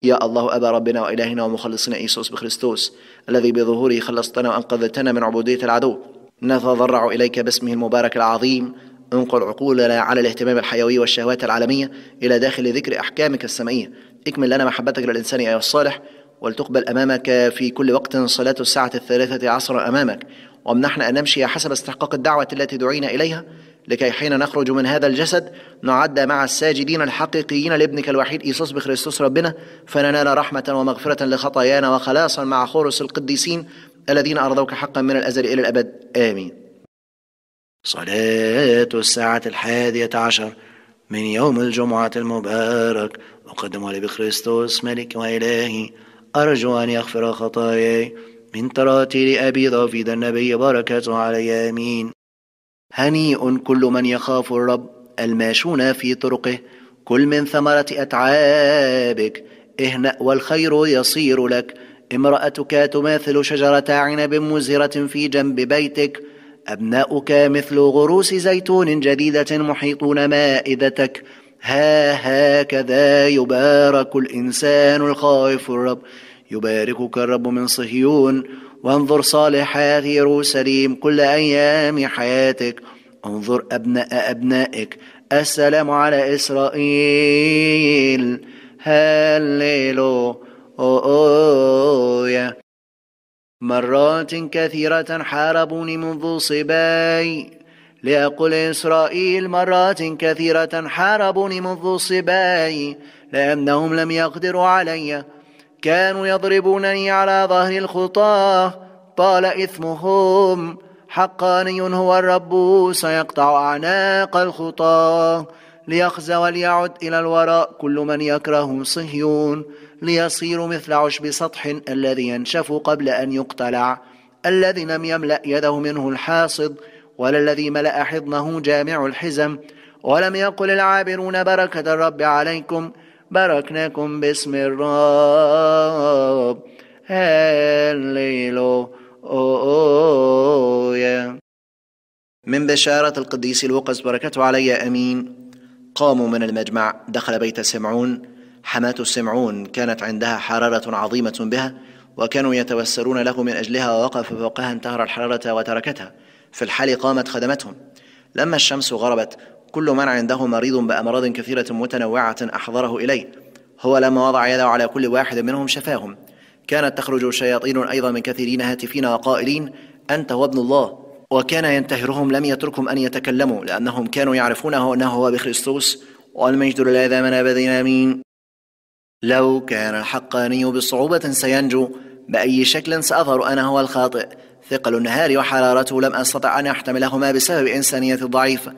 يا الله أبا ربنا وإلهنا ومخلصنا إيسوس بخريستوس الذي بظهوره خلصتنا وأنقذتنا من عبودية العدو نتضرع إليك باسمه المبارك العظيم انقل عقولنا على الاهتمام الحيوي والشهوات العالمية إلى داخل ذكر أحكامك السمائية اكمل لنا محبتك للإنسان أيها الصالح ولتقبل أمامك في كل وقت صلاة الساعة الثالثة عصرا أمامك وامنحنا أن نمشي حسب استحقاق الدعوة التي دعينا إليها لكي حين نخرج من هذا الجسد نعد مع الساجدين الحقيقيين لابنك الوحيد إيسوس بخريستوس ربنا فننال رحمة ومغفرة لخطايانا وخلاصا مع خورس القديسين الذين أرضوك حقا من الأزل إلى الأبد آمين صلاة الساعة الحادية عشر من يوم الجمعة المبارك أقدم لبخريستوس ملك وإلهي أرجو أن يغفر خطاياي من تراتي لأبي داوود النبي بركاته علي آمين هنيء كل من يخاف الرب الماشون في طرقه كل من ثمرة أتعابك اهنأ والخير يصير لك امرأتك تماثل شجرة عنب مزهرة في جنب بيتك أبناؤك مثل غروس زيتون جديدة محيطون مائدتك ها هكذا يبارك الإنسان الخائف الرب يباركك الرب من صهيون وانظر صالح حياة يروسليم كل أيام حياتك انظر أبناء أبنائك السلام على إسرائيل هللو هللويا مرات كثيرة حاربوني منذ صباي لأقول إسرائيل مرات كثيرة حاربوني منذ صباي لأنهم لم يقدروا عليّ كانوا يضربونني على ظهر الخطاه طال إثمهم حقاني هو الرب سيقطع أعناق الخطاة ليخزى وليعد إلى الوراء كل من يكره صهيون ليصير مثل عشب سطح الذي ينشف قبل أن يقتلع الذي لم يملأ يده منه الحاصد ولا الذي ملأ حضنه جامع الحزم ولم يقل العابرون بركة الرب عليكم باركناكم باسم الرب يا من بشارة القديس الوقس بركته علي أمين قاموا من المجمع دخل بيت سمعون حماة سمعون كانت عندها حرارة عظيمة بها وكانوا يتوسرون له من أجلها ووقف فوقها انتهر الحرارة وتركتها في الحال قامت خدمتهم لما الشمس غربت كل من عنده مريض بأمراض كثيرة متنوعة أحضره إليه هو لما وضع يده على كل واحد منهم شفاهم كانت تخرج شياطين أيضا من كثيرين هاتفين وقائلين أنت وابن الله وكان ينتهرهم لم يتركهم أن يتكلموا لأنهم كانوا يعرفونه أنه هو بخريستوس والمجد لله من أبدين آمين لو كان الحقاني بصعوبة سينجو بأي شكل سأظهر أنا هو الخاطئ ثقل النهار وحرارته لم أستطع أن أحتملهما بسبب إنسانية الضعيفة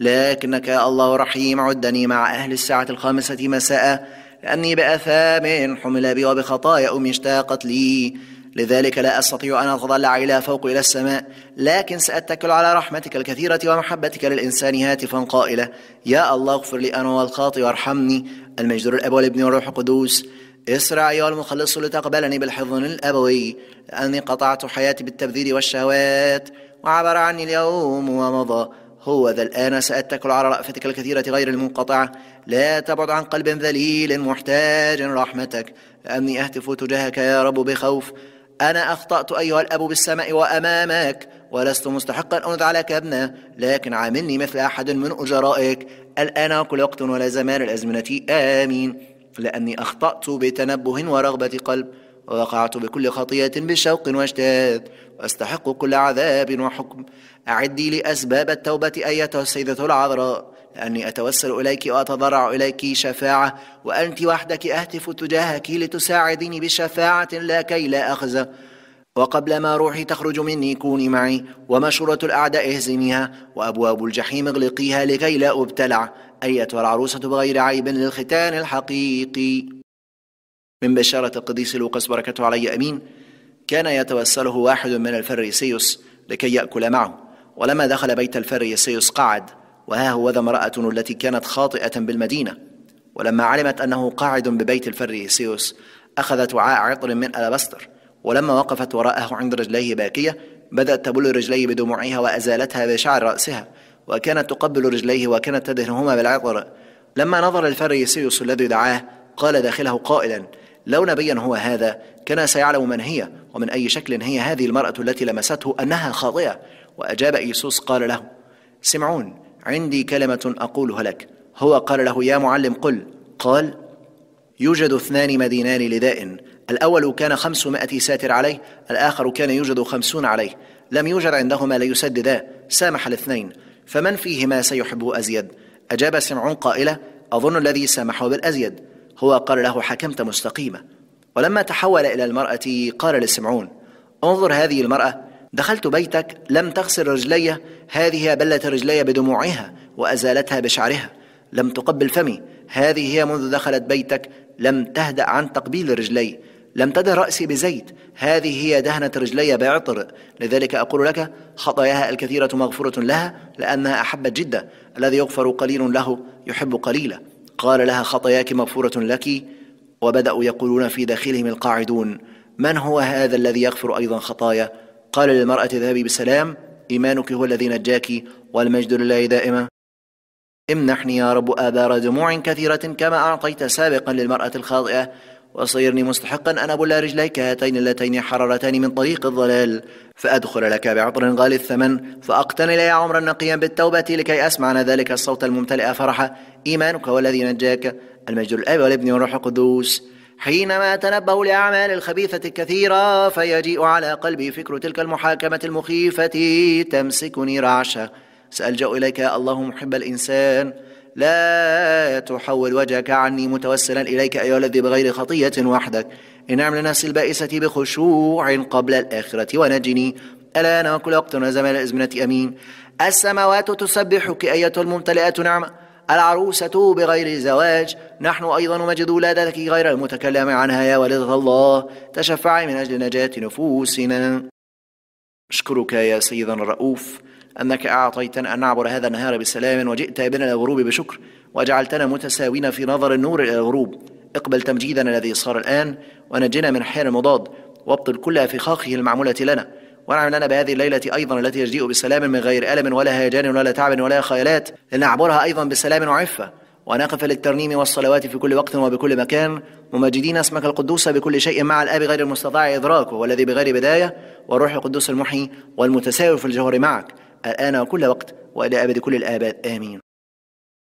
لكنك يا الله رحيم عدني مع أهل الساعة الخامسة مساء لأني بأثام حمل بي وبخطايا أمي اشتاقت لي لذلك لا أستطيع أن أتضلع إلى فوق إلى السماء لكن سأتكل على رحمتك الكثيرة ومحبتك للإنسان هاتفا قائلة يا الله اغفر لي أنا والخاطئ وارحمني المجدور الأب والابن والروح القدوس اسرع أيها المخلص لتقبلني بالحضن الأبوي لأني قطعت حياتي بالتبذير والشهوات وعبر عني اليوم ومضى هو ذا الآن سأتكل على رأفتك الكثيرة غير المنقطعة لا تبعد عن قلب ذليل محتاج رحمتك لأني أهتف تجاهك يا رب بخوف أنا أخطأت أيها الأب بالسماء وأمامك ولست مستحقا أن أدعى لك ابنا لكن عاملني مثل أحد من أجرائك الآن وكل وقت ولا زمان الأزمنة آمين لأني أخطأت بتنبه ورغبة قلب ووقعت بكل خطية بشوق واشتهاد وأستحق كل عذاب وحكم أعدي لي أسباب التوبة أيتها السيدة العذراء لأني أتوسل إليك وأتضرع إليك شفاعة وأنت وحدك أهتف تجاهك لتساعديني بشفاعة لا كي لا أخزى وقبل ما روحي تخرج مني كوني معي ومشورة الأعداء اهزميها وأبواب الجحيم اغلقيها لكي لا أبتلع أيتها العروسة بغير عيب للختان الحقيقي من بشارة القديس لوقس بركته علي أمين كان يتوسله واحد من الفريسيوس لكي يأكل معه ولما دخل بيت الفريسيوس قعد وها هو ذا امرأة التي كانت خاطئة بالمدينة ولما علمت أنه قاعد ببيت الفريسيوس أخذت وعاء عطر من ألابستر ولما وقفت وراءه عند رجليه باكية بدأت تبل رجليه بدموعها وأزالتها بشعر رأسها وكانت تقبل رجليه وكانت تدهنهما بالعطر لما نظر الفريسيوس الذي دعاه قال داخله قائلا لو نبيا هو هذا كان سيعلم من هي ومن أي شكل هي هذه المرأة التي لمسته أنها خاطئة وأجاب إيسوس قال له سمعون عندي كلمة أقولها لك هو قال له يا معلم قل قال يوجد اثنان مدينان لداء الأول كان خمسمائة ساتر عليه الآخر كان يوجد خمسون عليه لم يوجد عندهما ليسددا سامح الاثنين فمن فيهما سيحب أزيد أجاب سمعون قائلة أظن الذي سامحه بالأزيد هو قال له حكمت مستقيمة ولما تحول إلى المرأة قال لسمعون انظر هذه المرأة دخلت بيتك لم تغسل رجلي هذه بلت رجلي بدموعها وأزالتها بشعرها لم تقبل فمي هذه هي منذ دخلت بيتك لم تهدأ عن تقبيل رجلي لم تدع رأسي بزيت هذه هي دهنت رجلي بعطر لذلك أقول لك خطاياها الكثيرة مغفورة لها لأنها أحبت جدا الذي يغفر قليل له يحب قليلا قال لها خطاياك مغفورة لك وبدأوا يقولون في داخلهم القاعدون من هو هذا الذي يغفر أيضا خطايا قال للمرأة اذهبي بسلام إيمانك هو الذي نجاك والمجد لله دائما امنحني يا رب آبار دموع كثيرة كما أعطيت سابقا للمرأة الخاطئة وصيرني مستحقا أن أبل رجليك هاتين اللتين حررتان من طريق الضلال فأدخل لك بعطر غالي الثمن فأقتني لي عمرا نقيا بالتوبة لكي أسمعنا ذلك الصوت الممتلئ فرحة إيمانك والذي نجاك المجد الآب والابن والروح القدوس حينما تنبه لأعمال الخبيثة الكثيرة فيجيء على قلبي فكر تلك المحاكمة المخيفة تمسكني رعشة سألجأ إليك يا الله محب الإنسان لا تحول وجهك عني متوسلا إليك أيها الذي بغير خطية وحدك انعم للنفس البائسة بخشوع قبل الآخرة ونجني الآن وكل وقت وزمان الأزمنة أمين السماوات تسبحك أية الممتلئة نعمة العروسة بغير زواج نحن أيضا نمجد ولادتك غير المتكلم عنها يا والدة الله تشفعي من أجل نجاة نفوسنا أشكرك يا سيدنا الرؤوف أنك أعطيتنا أن نعبر هذا النهار بسلام وجئت بنا إلى الغروب بشكر وجعلتنا متساوين في نظر النور إلى الغروب اقبل تمجيدنا الذي صار الآن ونجنا من حير المضاد وابطل كل في المعمولة لنا وانعم لنا بهذه الليلة أيضا التي يجيء بسلام من غير ألم ولا هيجان ولا تعب ولا خيالات لنعبرها أيضا بسلام وعفة ونقف للترنيم والصلوات في كل وقت وبكل مكان ممجدين اسمك القدوس بكل شيء مع الاب غير المستطاع ادراكه والذي بغير بدايه والروح القدوس المحيي والمتساوي في الجوهر معك الان وكل وقت والى ابد كل الاباد امين.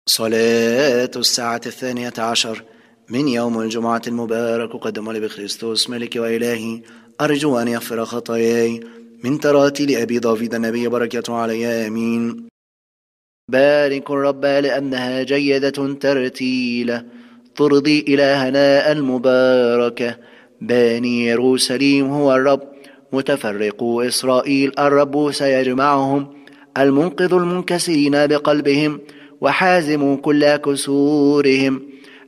صلاه الساعه الثانيه عشر من يوم الجمعه المبارك قدم بخريستوس ملكي والهي ارجو ان يغفر خطاياي من تراتل أبي داود النبي بركة عليه آمين بارك الرب لأنها جيدة ترتيلة ترضي إلهنا المباركة بني يروسليم هو الرب متفرقو إسرائيل الرب سيجمعهم المنقذ المنكسرين بقلبهم وحازم كل كسورهم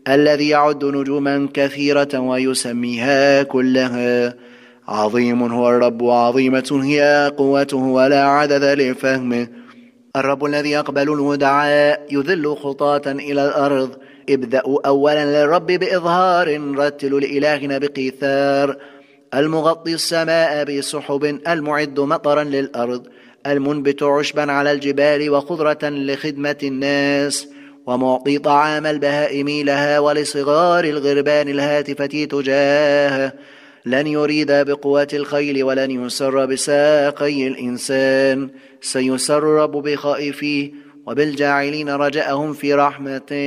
الذي يعد نجوما كثيرة ويسميها كلها عظيم هو الرب وعظيمة هي قوته ولا عدد لفهمه الرب الذي يقبل الودعاء يذل خطاة إلى الأرض ابدأوا أولا للرب بإظهار رتلوا لإلهنا بقيثار المغطي السماء بسحب المعد مطرا للأرض المنبت عشبا على الجبال وخضرة لخدمة الناس ومعطي طعام البهائم لها ولصغار الغربان الهاتفة تجاهه لن يريد بقوة الخيل ولن يسر بساقي الإنسان سيسرب بخائفيه وبالجاعلين رجاءهم في رحمته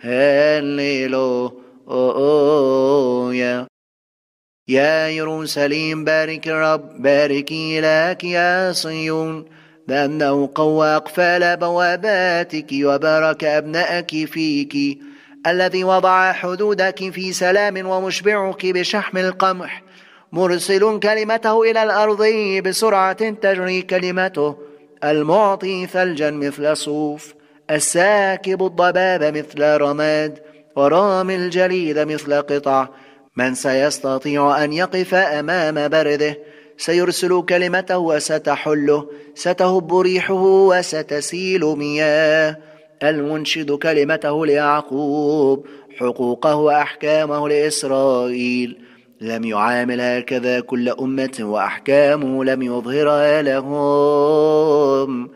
هللويا يا يروسليم بارك الرب باركي لك يا صيون لأنه قوى أقفال بواباتك وبارك أبنائك فيك الذي وضع حدودك في سلام ومشبعك بشحم القمح مرسل كلمته إلى الأرض بسرعة تجري كلمته المعطي ثلجا مثل صوف الساكب الضباب مثل رماد ورامي الجليد مثل قطع من سيستطيع أن يقف أمام برده سيرسل كلمته وستحله ستهب ريحه وستسيل مياه المنشد كلمته ليعقوب حقوقه وأحكامه لإسرائيل لم يعامل هكذا كل أمة وأحكامه لم يظهرها لهم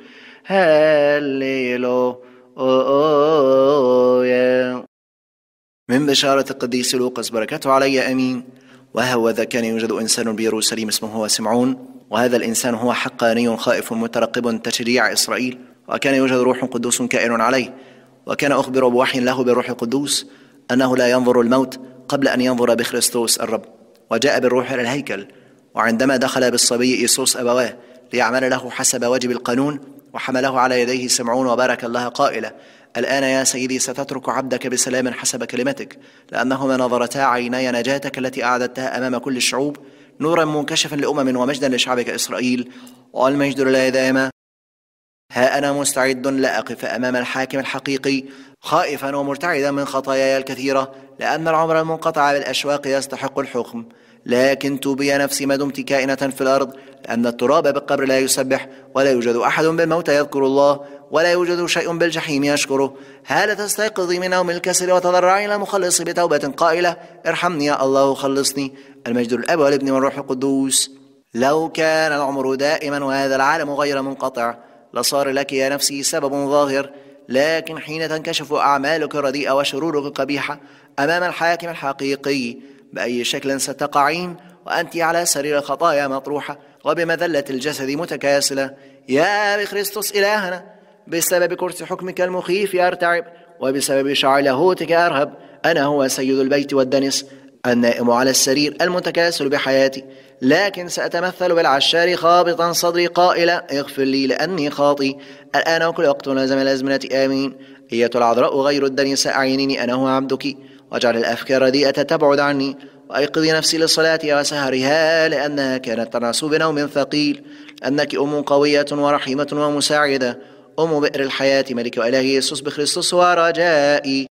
يا من بشارة القديس لوقس بركته علي أمين وهوذا كان يوجد إنسان بيروسليم اسمه هو سمعون وهذا الإنسان هو حقاني خائف مترقب تشريع إسرائيل وكان يوجد روح قدوس كائن عليه وكان أخبر بوحي له بالروح القدوس أنه لا ينظر الموت قبل أن ينظر بخريستوس الرب وجاء بالروح إلى الهيكل وعندما دخل بالصبي إيسوس أبواه ليعمل له حسب واجب القانون وحمله على يديه سمعون وبارك الله قائلا الآن يا سيدي ستترك عبدك بسلام حسب كلمتك لأنهما نظرتا عيني نجاتك التي أعددتها أمام كل الشعوب نورا منكشفا لأمم ومجدا لشعبك إسرائيل والمجد لله دائما ها أنا مستعد لأقف أمام الحاكم الحقيقي خائفا ومرتعدا من خطاياي الكثيرة لأن العمر المنقطع بالأشواق يستحق الحكم لكن توبي نفسي ما دمت كائنة في الأرض لأن التراب بالقبر لا يسبح ولا يوجد أحد بالموت يذكر الله ولا يوجد شيء بالجحيم يشكره هل تستيقظي من نوم الكسر وتضرعي إلى المخلص بتوبة قائلة ارحمني يا الله خلصني المجد الأب والابن والروح القدوس لو كان العمر دائما وهذا العالم غير منقطع لصار لك يا نفسي سبب ظاهر لكن حين تنكشف أعمالك الرديئة وشرورك القبيحة أمام الحاكم الحقيقي بأي شكل ستقعين وأنت على سرير الخطايا مطروحة وبمذلة الجسد متكاسلة يا بخريستوس إلهنا بسبب كرسي حكمك المخيف أرتعب وبسبب شعر لاهوتك أرهب أنا هو سيد البيت والدنس النائم على السرير المتكاسل بحياتي لكن سأتمثل بالعشار خابطا صدري قائلا اغفر لي لأني خاطي الآن وكل وقت لازم الأزمنة آمين أية العذراء غير الدني أعينني أنا هو عبدك واجعل الأفكار رديئة تبعد عني وأيقظي نفسي للصلاة وسهرها لأنها كانت تنعس بنوم ثقيل أنك أم قوية ورحيمة ومساعدة أم بئر الحياة ملك وإلهي يسوس بخريستوس ورجائي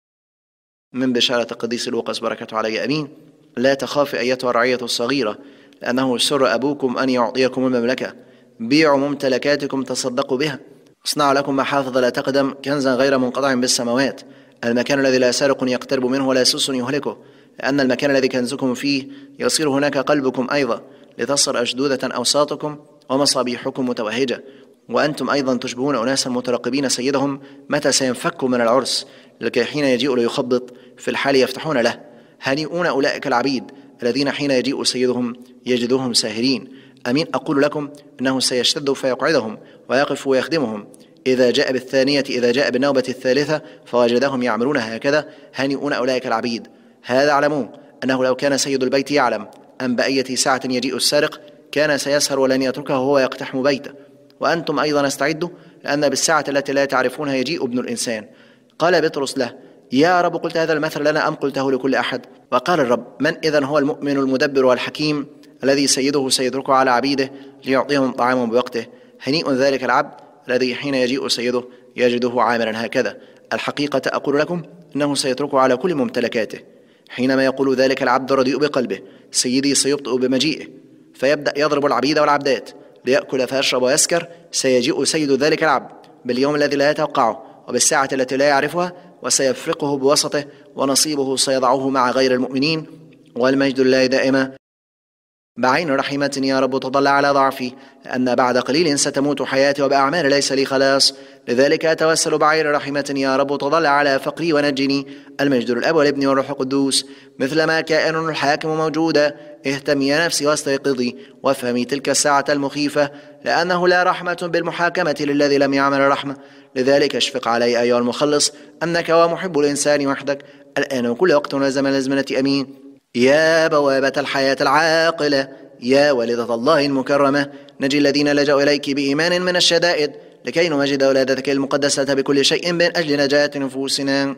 من بشارة القديس لوقاس بركة علي أمين لا تخافي أيتها الرعية الصغيرة لأنه سر أبوكم أن يعطيكم المملكة بيعوا ممتلكاتكم تصدقوا بها اصنع لكم محافظ لا تقدم كنزا غير منقطع بالسماوات المكان الذي لا سارق يقترب منه ولا سوس يهلكه لأن المكان الذي كنزكم فيه يصير هناك قلبكم أيضا لتصر أشدودة أوساطكم ومصابيحكم متوهجة وأنتم أيضا تشبهون أناسا مترقبين سيدهم متى سينفك من العرس لكي حين يجيء ليخبط في الحال يفتحون له هنيئون أولئك العبيد الذين حين يجيء سيدهم يجدوهم ساهرين أمين أقول لكم أنه سيشتد فيقعدهم ويقف ويخدمهم إذا جاء بالثانية إذا جاء بالنوبة الثالثة فوجدهم يعملون هكذا هنيئون أولئك العبيد هذا اعلموه أنه لو كان سيد البيت يعلم أن بأية ساعة يجيء السارق كان سيسهر ولن يتركه هو يقتحم بيته وأنتم أيضا استعدوا لأن بالساعة التي لا تعرفونها يجيء ابن الإنسان قال بطرس له يا رب قلت هذا المثل لنا أم قلته لكل أحد وقال الرب من إذا هو المؤمن المدبر والحكيم الذي سيده سيتركه على عبيده ليعطيهم طعامهم بوقته هنيء ذلك العبد الذي حين يجيء سيده يجده عاملا هكذا الحقيقة أقول لكم إنه سيتركه على كل ممتلكاته حينما يقول ذلك العبد الرديء بقلبه سيدي سيبطئ بمجيئه فيبدأ يضرب العبيد والعبدات ليأكل فيشرب ويسكر سيجيء سيد ذلك العبد باليوم الذي لا يتوقعه وبالساعة التي لا يعرفها وسيفرقه بوسطه ونصيبه سيضعه مع غير المؤمنين والمجد لله دائما بعين رحمة يا رب تضل على ضعفي لأن بعد قليل ستموت حياتي وبأعمال ليس لي خلاص لذلك أتوسل بعين رحمة يا رب تضل على فقري ونجني المجد الأب والابن والروح القدوس مثلما كائن الحاكم موجودا اهتم يا نفسي واستيقظي وافهمي تلك الساعة المخيفة لأنه لا رحمة بالمحاكمة للذي لم يعمل رحمة لذلك اشفق علي أيها المخلص أنك ومحب الإنسان وحدك الآن وكل وقت لازم الازمنه أمين يا بوابة الحياة العاقلة يا والدة الله المكرمة نجي الذين لجأوا إليك بإيمان من الشدائد لكي نمجد ولادتك المقدسة بكل شيء من أجل نجاة نفوسنا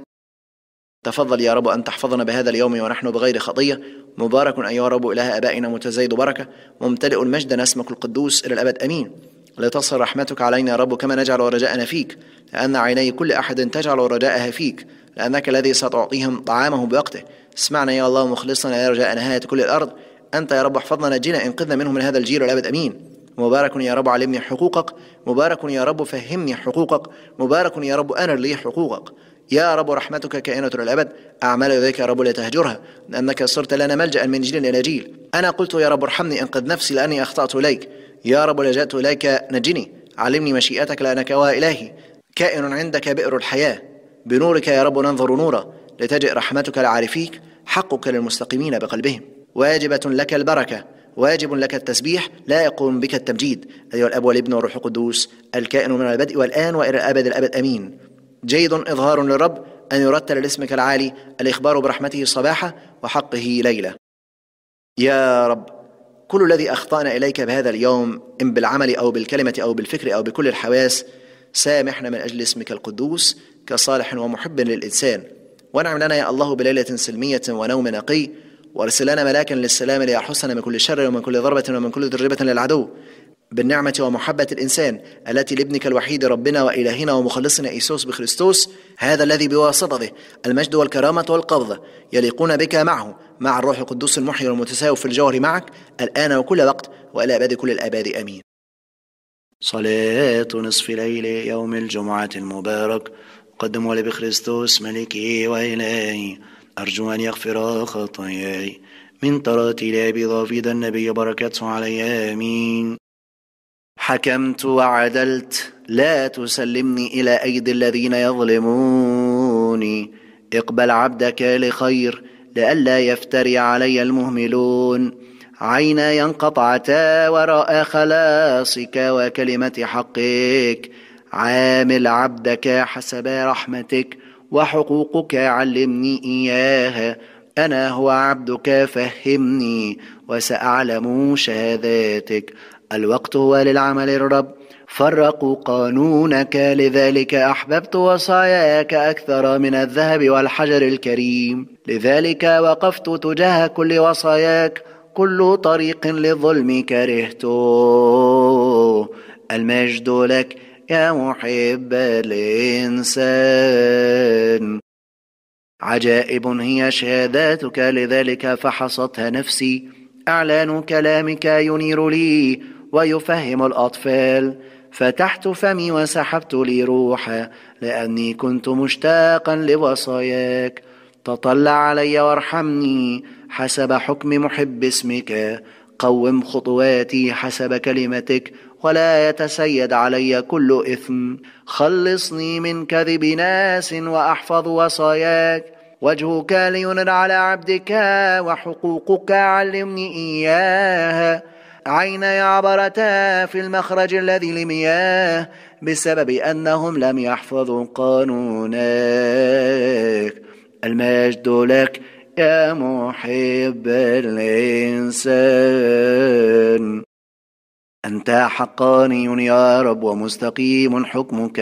تفضل يا رب أن تحفظنا بهذا اليوم ونحن بغير خطية مبارك أيها رب إله أبائنا متزايد بركة ممتلئ المجد اسمك القدوس إلى الأبد أمين لا تصل رحمتك علينا يا رب كما نجعل رجاءنا فيك لأن عيني كل أحد تجعل رجاءها فيك لأنك الذي ستعطيهم طعامهم بوقته اسمعنا يا الله مخلصنا يا رجاء نهاية كل الأرض أنت يا رب احفظنا نجينا انقذنا منهم من هذا الجيل الأبد أمين مبارك يا رب علمني حقوقك مبارك يا رب فهمني حقوقك مبارك يا رب أنا لي حقوقك يا رب رحمتك كائنة للأبد أعمال يديك يا رب لا تهجرها لأنك صرت لنا ملجأ من جيل إلى جيل أنا قلت يا رب ارحمني انقذ نفسي لأني أخطأت إليك يا رب لجأت إليك نجني علمني مشيئتك لأنك إلهي كائن عندك بئر الحياة بنورك يا رب ننظر نورا لتجئ رحمتك لعارفيك حقك للمستقيمين بقلبهم واجبة لك البركة واجب لك التسبيح لا يقوم بك التمجيد أيها الأب والابن والروح القدوس الكائن من البدء والآن وإلى الأبد الأبد أمين جيد إظهار للرب أن يرتل لاسمك العالي الإخبار برحمته صباحا وحقه ليلة يا رب كل الذي أخطأنا إليك بهذا اليوم إن بالعمل أو بالكلمة أو بالفكر أو بكل الحواس سامحنا من أجل اسمك القدوس كصالح ومحب للإنسان وانعم لنا يا الله بليلة سلمية ونوم نقي وارسل لنا ملاكا للسلام ليحصنا من كل شر ومن كل ضربة ومن كل تجربة للعدو بالنعمة ومحبة الإنسان التي لابنك الوحيد ربنا وإلهنا ومخلصنا إيسوس بخريستوس هذا الذي بواسطته المجد والكرامة والقبض يليقون بك معه مع الروح القدوس المحيي والمتساوي في الجوهر معك الآن وكل وقت وإلى أبد كل الآباد آمين صلاة نصف ليل يوم الجمعة المبارك قدموا لبخريستوس ملكي وإلهي أرجو أن يغفر خطاياي من تراتي لأبي ضافيد النبي بركته علي آمين حكمت وعدلت لا تسلمني إلى أيدي الذين يظلموني اقبل عبدك لخير لئلا يفتري علي المهملون عينا ينقطعتا وراء خلاصك وكلمة حقك عامل عبدك حسب رحمتك وحقوقك علمني إياها أنا هو عبدك فهمني وسأعلم شهاداتك الوقت هو للعمل الرب فرقوا قانونك لذلك أحببت وصاياك أكثر من الذهب والحجر الكريم لذلك وقفت تجاه كل وصاياك كل طريق للظلم كرهته المجد لك يا محب الإنسان عجائب هي شهاداتك لذلك فحصتها نفسي أعلان كلامك ينير لي ويفهم الأطفال فتحت فمي وسحبت لي روحا لأني كنت مشتاقا لوصاياك تطلع علي وارحمني حسب حكم محب اسمك قوم خطواتي حسب كلمتك ولا يتسيد علي كل إثم خلصني من كذب ناس وأحفظ وصاياك وجهك لينر على عبدك وحقوقك علمني إياها عينا عبرتا في المخرج الذي لمياه بسبب أنهم لم يحفظوا قانونك المجد لك يا محب الإنسان أنت حقاني يا رب ومستقيم حكمك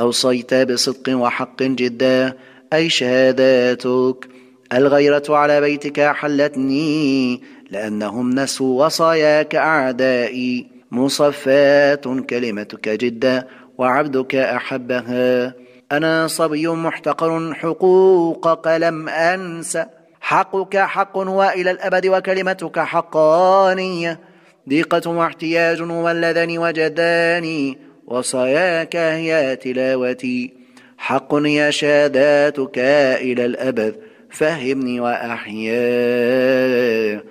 أوصيت بصدق وحق جدا أي شهاداتك الغيرة على بيتك حلتني لأنهم نسوا وصاياك أعدائي مصفات كلمتك جدا وعبدك أحبها أنا صبي محتقر حقوقك لم أنسى حقك حق وإلى الأبد وكلمتك حقانية ضيقة واحتياج واللذان وجدان وصاياك هي تلاوتي حق يا شاداتك إلى الأبد فهمني وأحيا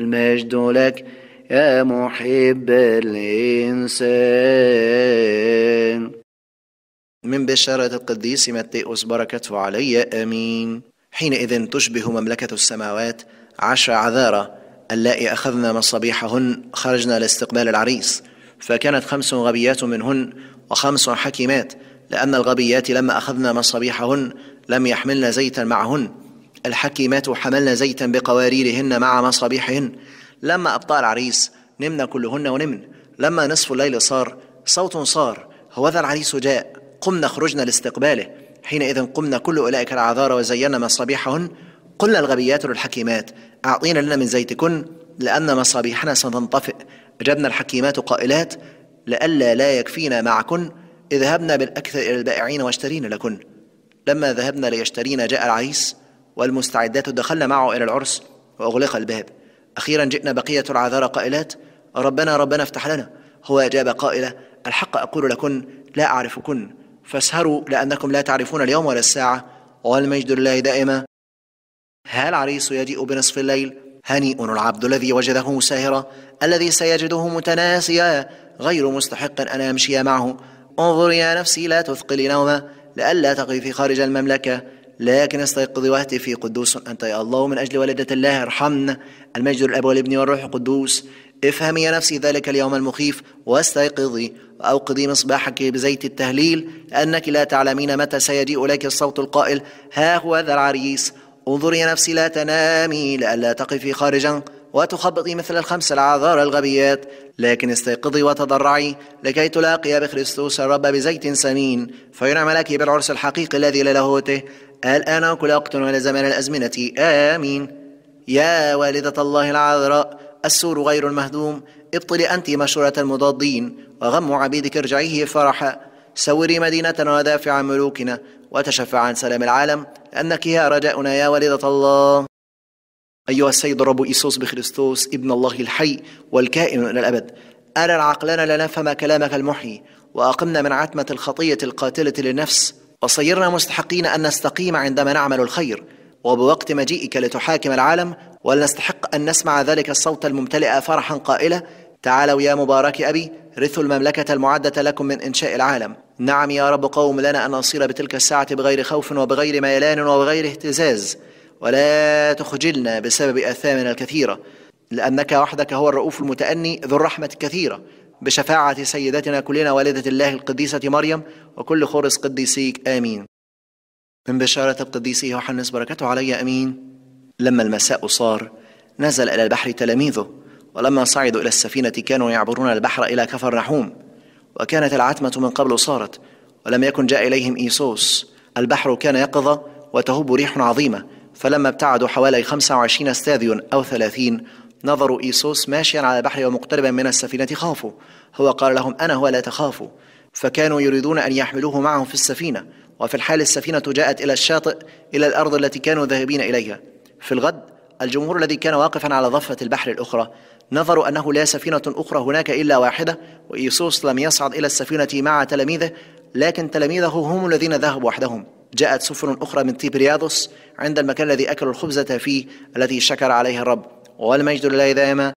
المجد لك يا محب الإنسان من بشارة القديس متيؤس بركته علي آمين حينئذ تشبه مملكة السماوات عشر عذارة اللائي أخذنا مصابيحهن خرجنا لاستقبال العريس فكانت خمس غبيات منهن وخمس حكيمات لأن الغبيات لما أخذنا مصابيحهن لم يحملن زيتا معهن الحكيمات حملن زيتا بقواريرهن مع مصابيحهن لما أبطأ العريس نمنا كلهن ونمن لما نصف الليل صار صوت صار هوذا العريس جاء قمنا خرجنا لاستقباله حينئذ قمنا كل أولئك العذارى وزينا مصابيحهن قلنا الغبيات للحكيمات أعطينا لنا من زيتكن لأن مصابيحنا ستنطفئ أجبنا الحكيمات قائلات لئلا لا يكفينا معكن اذهبنا بالأكثر إلى البائعين واشترين لكن لما ذهبنا ليشترين جاء العريس والمستعدات ودخلنا معه إلى العرس وأغلق الباب أخيرا جئنا بقية العذارى قائلات ربنا ربنا افتح لنا هو أجاب قائلة الحق أقول لكن لا أعرفكن فاسهروا لأنكم لا تعرفون اليوم ولا الساعة والمجد لله دائما ها العريس يجيء بنصف الليل هنيء العبد الذي وجده ساهرا الذي سيجده متناسيا غير مستحق أن أمشي معه انظر يا نفسي لا تثقلي نوما لئلا تقي في خارج المملكة لكن استيقظي وهتي في قدوس أنت يا الله من أجل والدة الله ارحمنا المجد الأب والابن والروح القدوس افهمي يا نفسي ذلك اليوم المخيف واستيقظي وأوقظي مصباحك بزيت التهليل لأنك لا تعلمين متى سيجيء لك الصوت القائل ها هو ذا العريس انظري يا نفسي لا تنامي لئلا تقفي خارجا وتخبطي مثل الخمس العذار الغبيات لكن استيقظي وتضرعي لكي تلاقي بخريستوس الرب بزيت سمين فينعم لك بالعرس الحقيقي الذي لا لهوته الآن كل وقت على زمان الأزمنة آمين يا والدة الله العذراء السور غير المهدوم ابطل أنت مشورة المضادين وغم عبيدك ارجعيه فرحا سوري مدينتنا ودافع ملوكنا وتشفع عن سلام العالم لأنك يا رجاؤنا يا والدة الله أيها السيد الرب إيسوس بخريستوس ابن الله الحي والكائن إلى الأبد أرى العقلان لنفهم كلامك المحيي وأقمنا من عتمة الخطية القاتلة للنفس وصيرنا مستحقين أن نستقيم عندما نعمل الخير وبوقت مجيئك لتحاكم العالم ولنستحق أن نسمع ذلك الصوت الممتلئ فرحا قائلة تعالوا يا مبارك أبي رثوا المملكة المعدة لكم من إنشاء العالم نعم يا رب قوم لنا أن نصير بتلك الساعة بغير خوف وبغير ميلان وبغير اهتزاز ولا تخجلنا بسبب آثامنا الكثيرة لأنك وحدك هو الرؤوف المتأني ذو الرحمة الكثيرة بشفاعة سيدتنا كلنا والدة الله القديسة مريم وكل خرس قديسيك آمين من بشارة القديس يوحنس بركته علي أمين لما المساء صار نزل إلى البحر تلاميذه ولما صعدوا إلى السفينة كانوا يعبرون البحر إلى كفر نحوم وكانت العتمة من قبل صارت ولم يكن جاء إليهم إيسوس البحر كان يقظة وتهب ريح عظيمة فلما ابتعدوا حوالي 25 استاذيون أو 30 نظروا إيسوس ماشيا على البحر ومقتربا من السفينة خافوا هو قال لهم أنا هو لا تخافوا فكانوا يريدون أن يحملوه معهم في السفينة وفي الحال السفينة جاءت إلى الشاطئ إلى الأرض التي كانوا ذاهبين إليها في الغد الجمهور الذي كان واقفا على ضفة البحر الأخرى نظروا أنه لا سفينة أخرى هناك إلا واحدة وإيسوس لم يصعد إلى السفينة مع تلاميذه لكن تلاميذه هم الذين ذهبوا وحدهم جاءت سفن أخرى من تيبرياضس عند المكان الذي أكلوا الخبزة فيه التي شكر عليها الرب والمجد لله دائما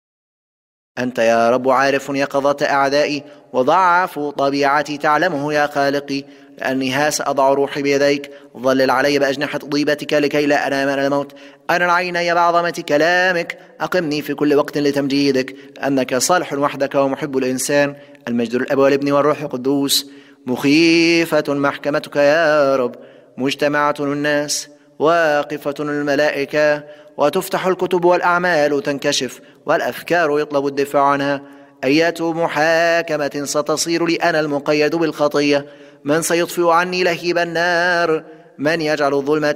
أنت يا رب عارف يقظة أعدائي وضعف طبيعتي تعلمه يا خالقي لأني ها سأضع روحي بيديك ظلل علي بأجنحة طيبتك لكي لا أنام من الموت أنا العيني بعظمة كلامك أقمني في كل وقت لتمجيدك أنك صالح وحدك ومحب الإنسان المجد للأب والابن والروح القدوس مخيفة محكمتك يا رب مجتمعة الناس واقفة الملائكة وتفتح الكتب والأعمال تنكشف والأفكار يطلب الدفاع عنها أية محاكمة ستصير لي أنا المقيد بالخطية من سيطفئ عني لهيب النار من يجعل الظلمة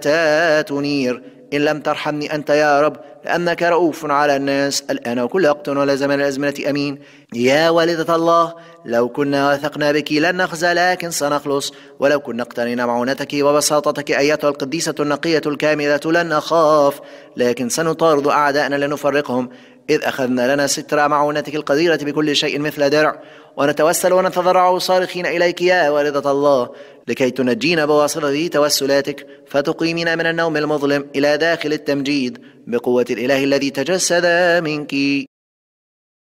تنير إن لم ترحمني أنت يا رب أنك رؤوف على الناس الآن وكل وقت ولا زمن الأزمنة أمين يا والدة الله لو كنا وثقنا بك لن نخزى لكن سنخلص ولو كنا اقتنينا معونتك وبساطتك أيتها القديسة النقية الكاملة لن نخاف لكن سنطارد أعداءنا لنفرقهم إذ أخذنا لنا ستر معونتك القديرة بكل شيء مثل درع ونتوسل ونتضرع صارخين إليك يا والدة الله لكي تنجينا بواسطة توسلاتك فتقيمنا من النوم المظلم إلى داخل التمجيد بقوة الإله الذي تجسد منك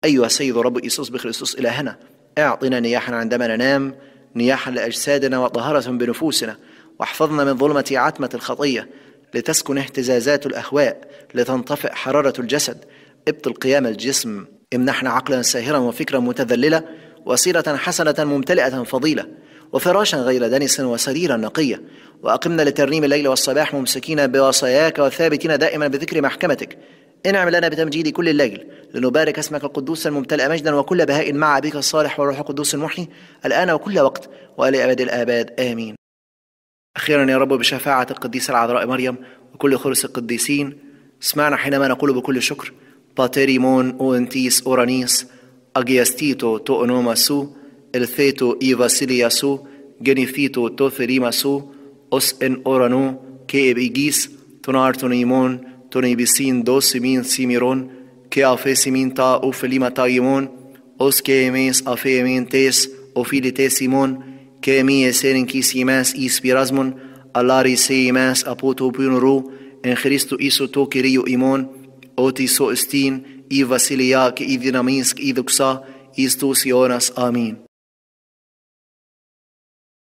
أيها السيد رب إيسوس بخريسوس إلهنا اعطنا نياحا عندما ننام نياحا لأجسادنا وطهارة بنفوسنا واحفظنا من ظلمة عتمة الخطية لتسكن اهتزازات الأهواء لتنطفئ حرارة الجسد ابطل قيام الجسم امنحنا عقلا ساهرا وفكرا متذللة وسيرة حسنة ممتلئة فضيلة وفراشا غير دنس وسريرا نقيا وأقمنا لترنيم الليل والصباح ممسكين بوصاياك وثابتين دائما بذكر محكمتك انعم لنا بتمجيد كل الليل لنبارك اسمك القدوس الممتلئ مجدا وكل بهاء مع أبيك الصالح والروح القدوس المحيي الآن وكل وقت وإلى أبد الآباد آمين أخيرا يا رب بشفاعة القديسة العذراء مريم وكل خلص القديسين اسمعنا حينما نقول بكل شكر باتيريمون أونتيس أورانيس أجياستيتو تو أونوماسو ελθέτω η βασιλεία σου, γεννηθήτω το θερήμα σου, ως εν ορανού και ευγής των άρτων ημών, των ειβησίν δόσιμιν σήμερον, και αφέσιμιν τα οφελήματα ημών, ως και εμείς αφέμιν τες οφείλητες ημών, και εμεί εσέριν κοίς ημάς εις πειράσμον, αλλά ρησέ ημάς από το ποιον ρου, εν Χριστού Ιησού το Κυρίο ημών, ότι σωστήν η βασιλεία και η δυναμίσκ η δοξά εις τους Αμήν.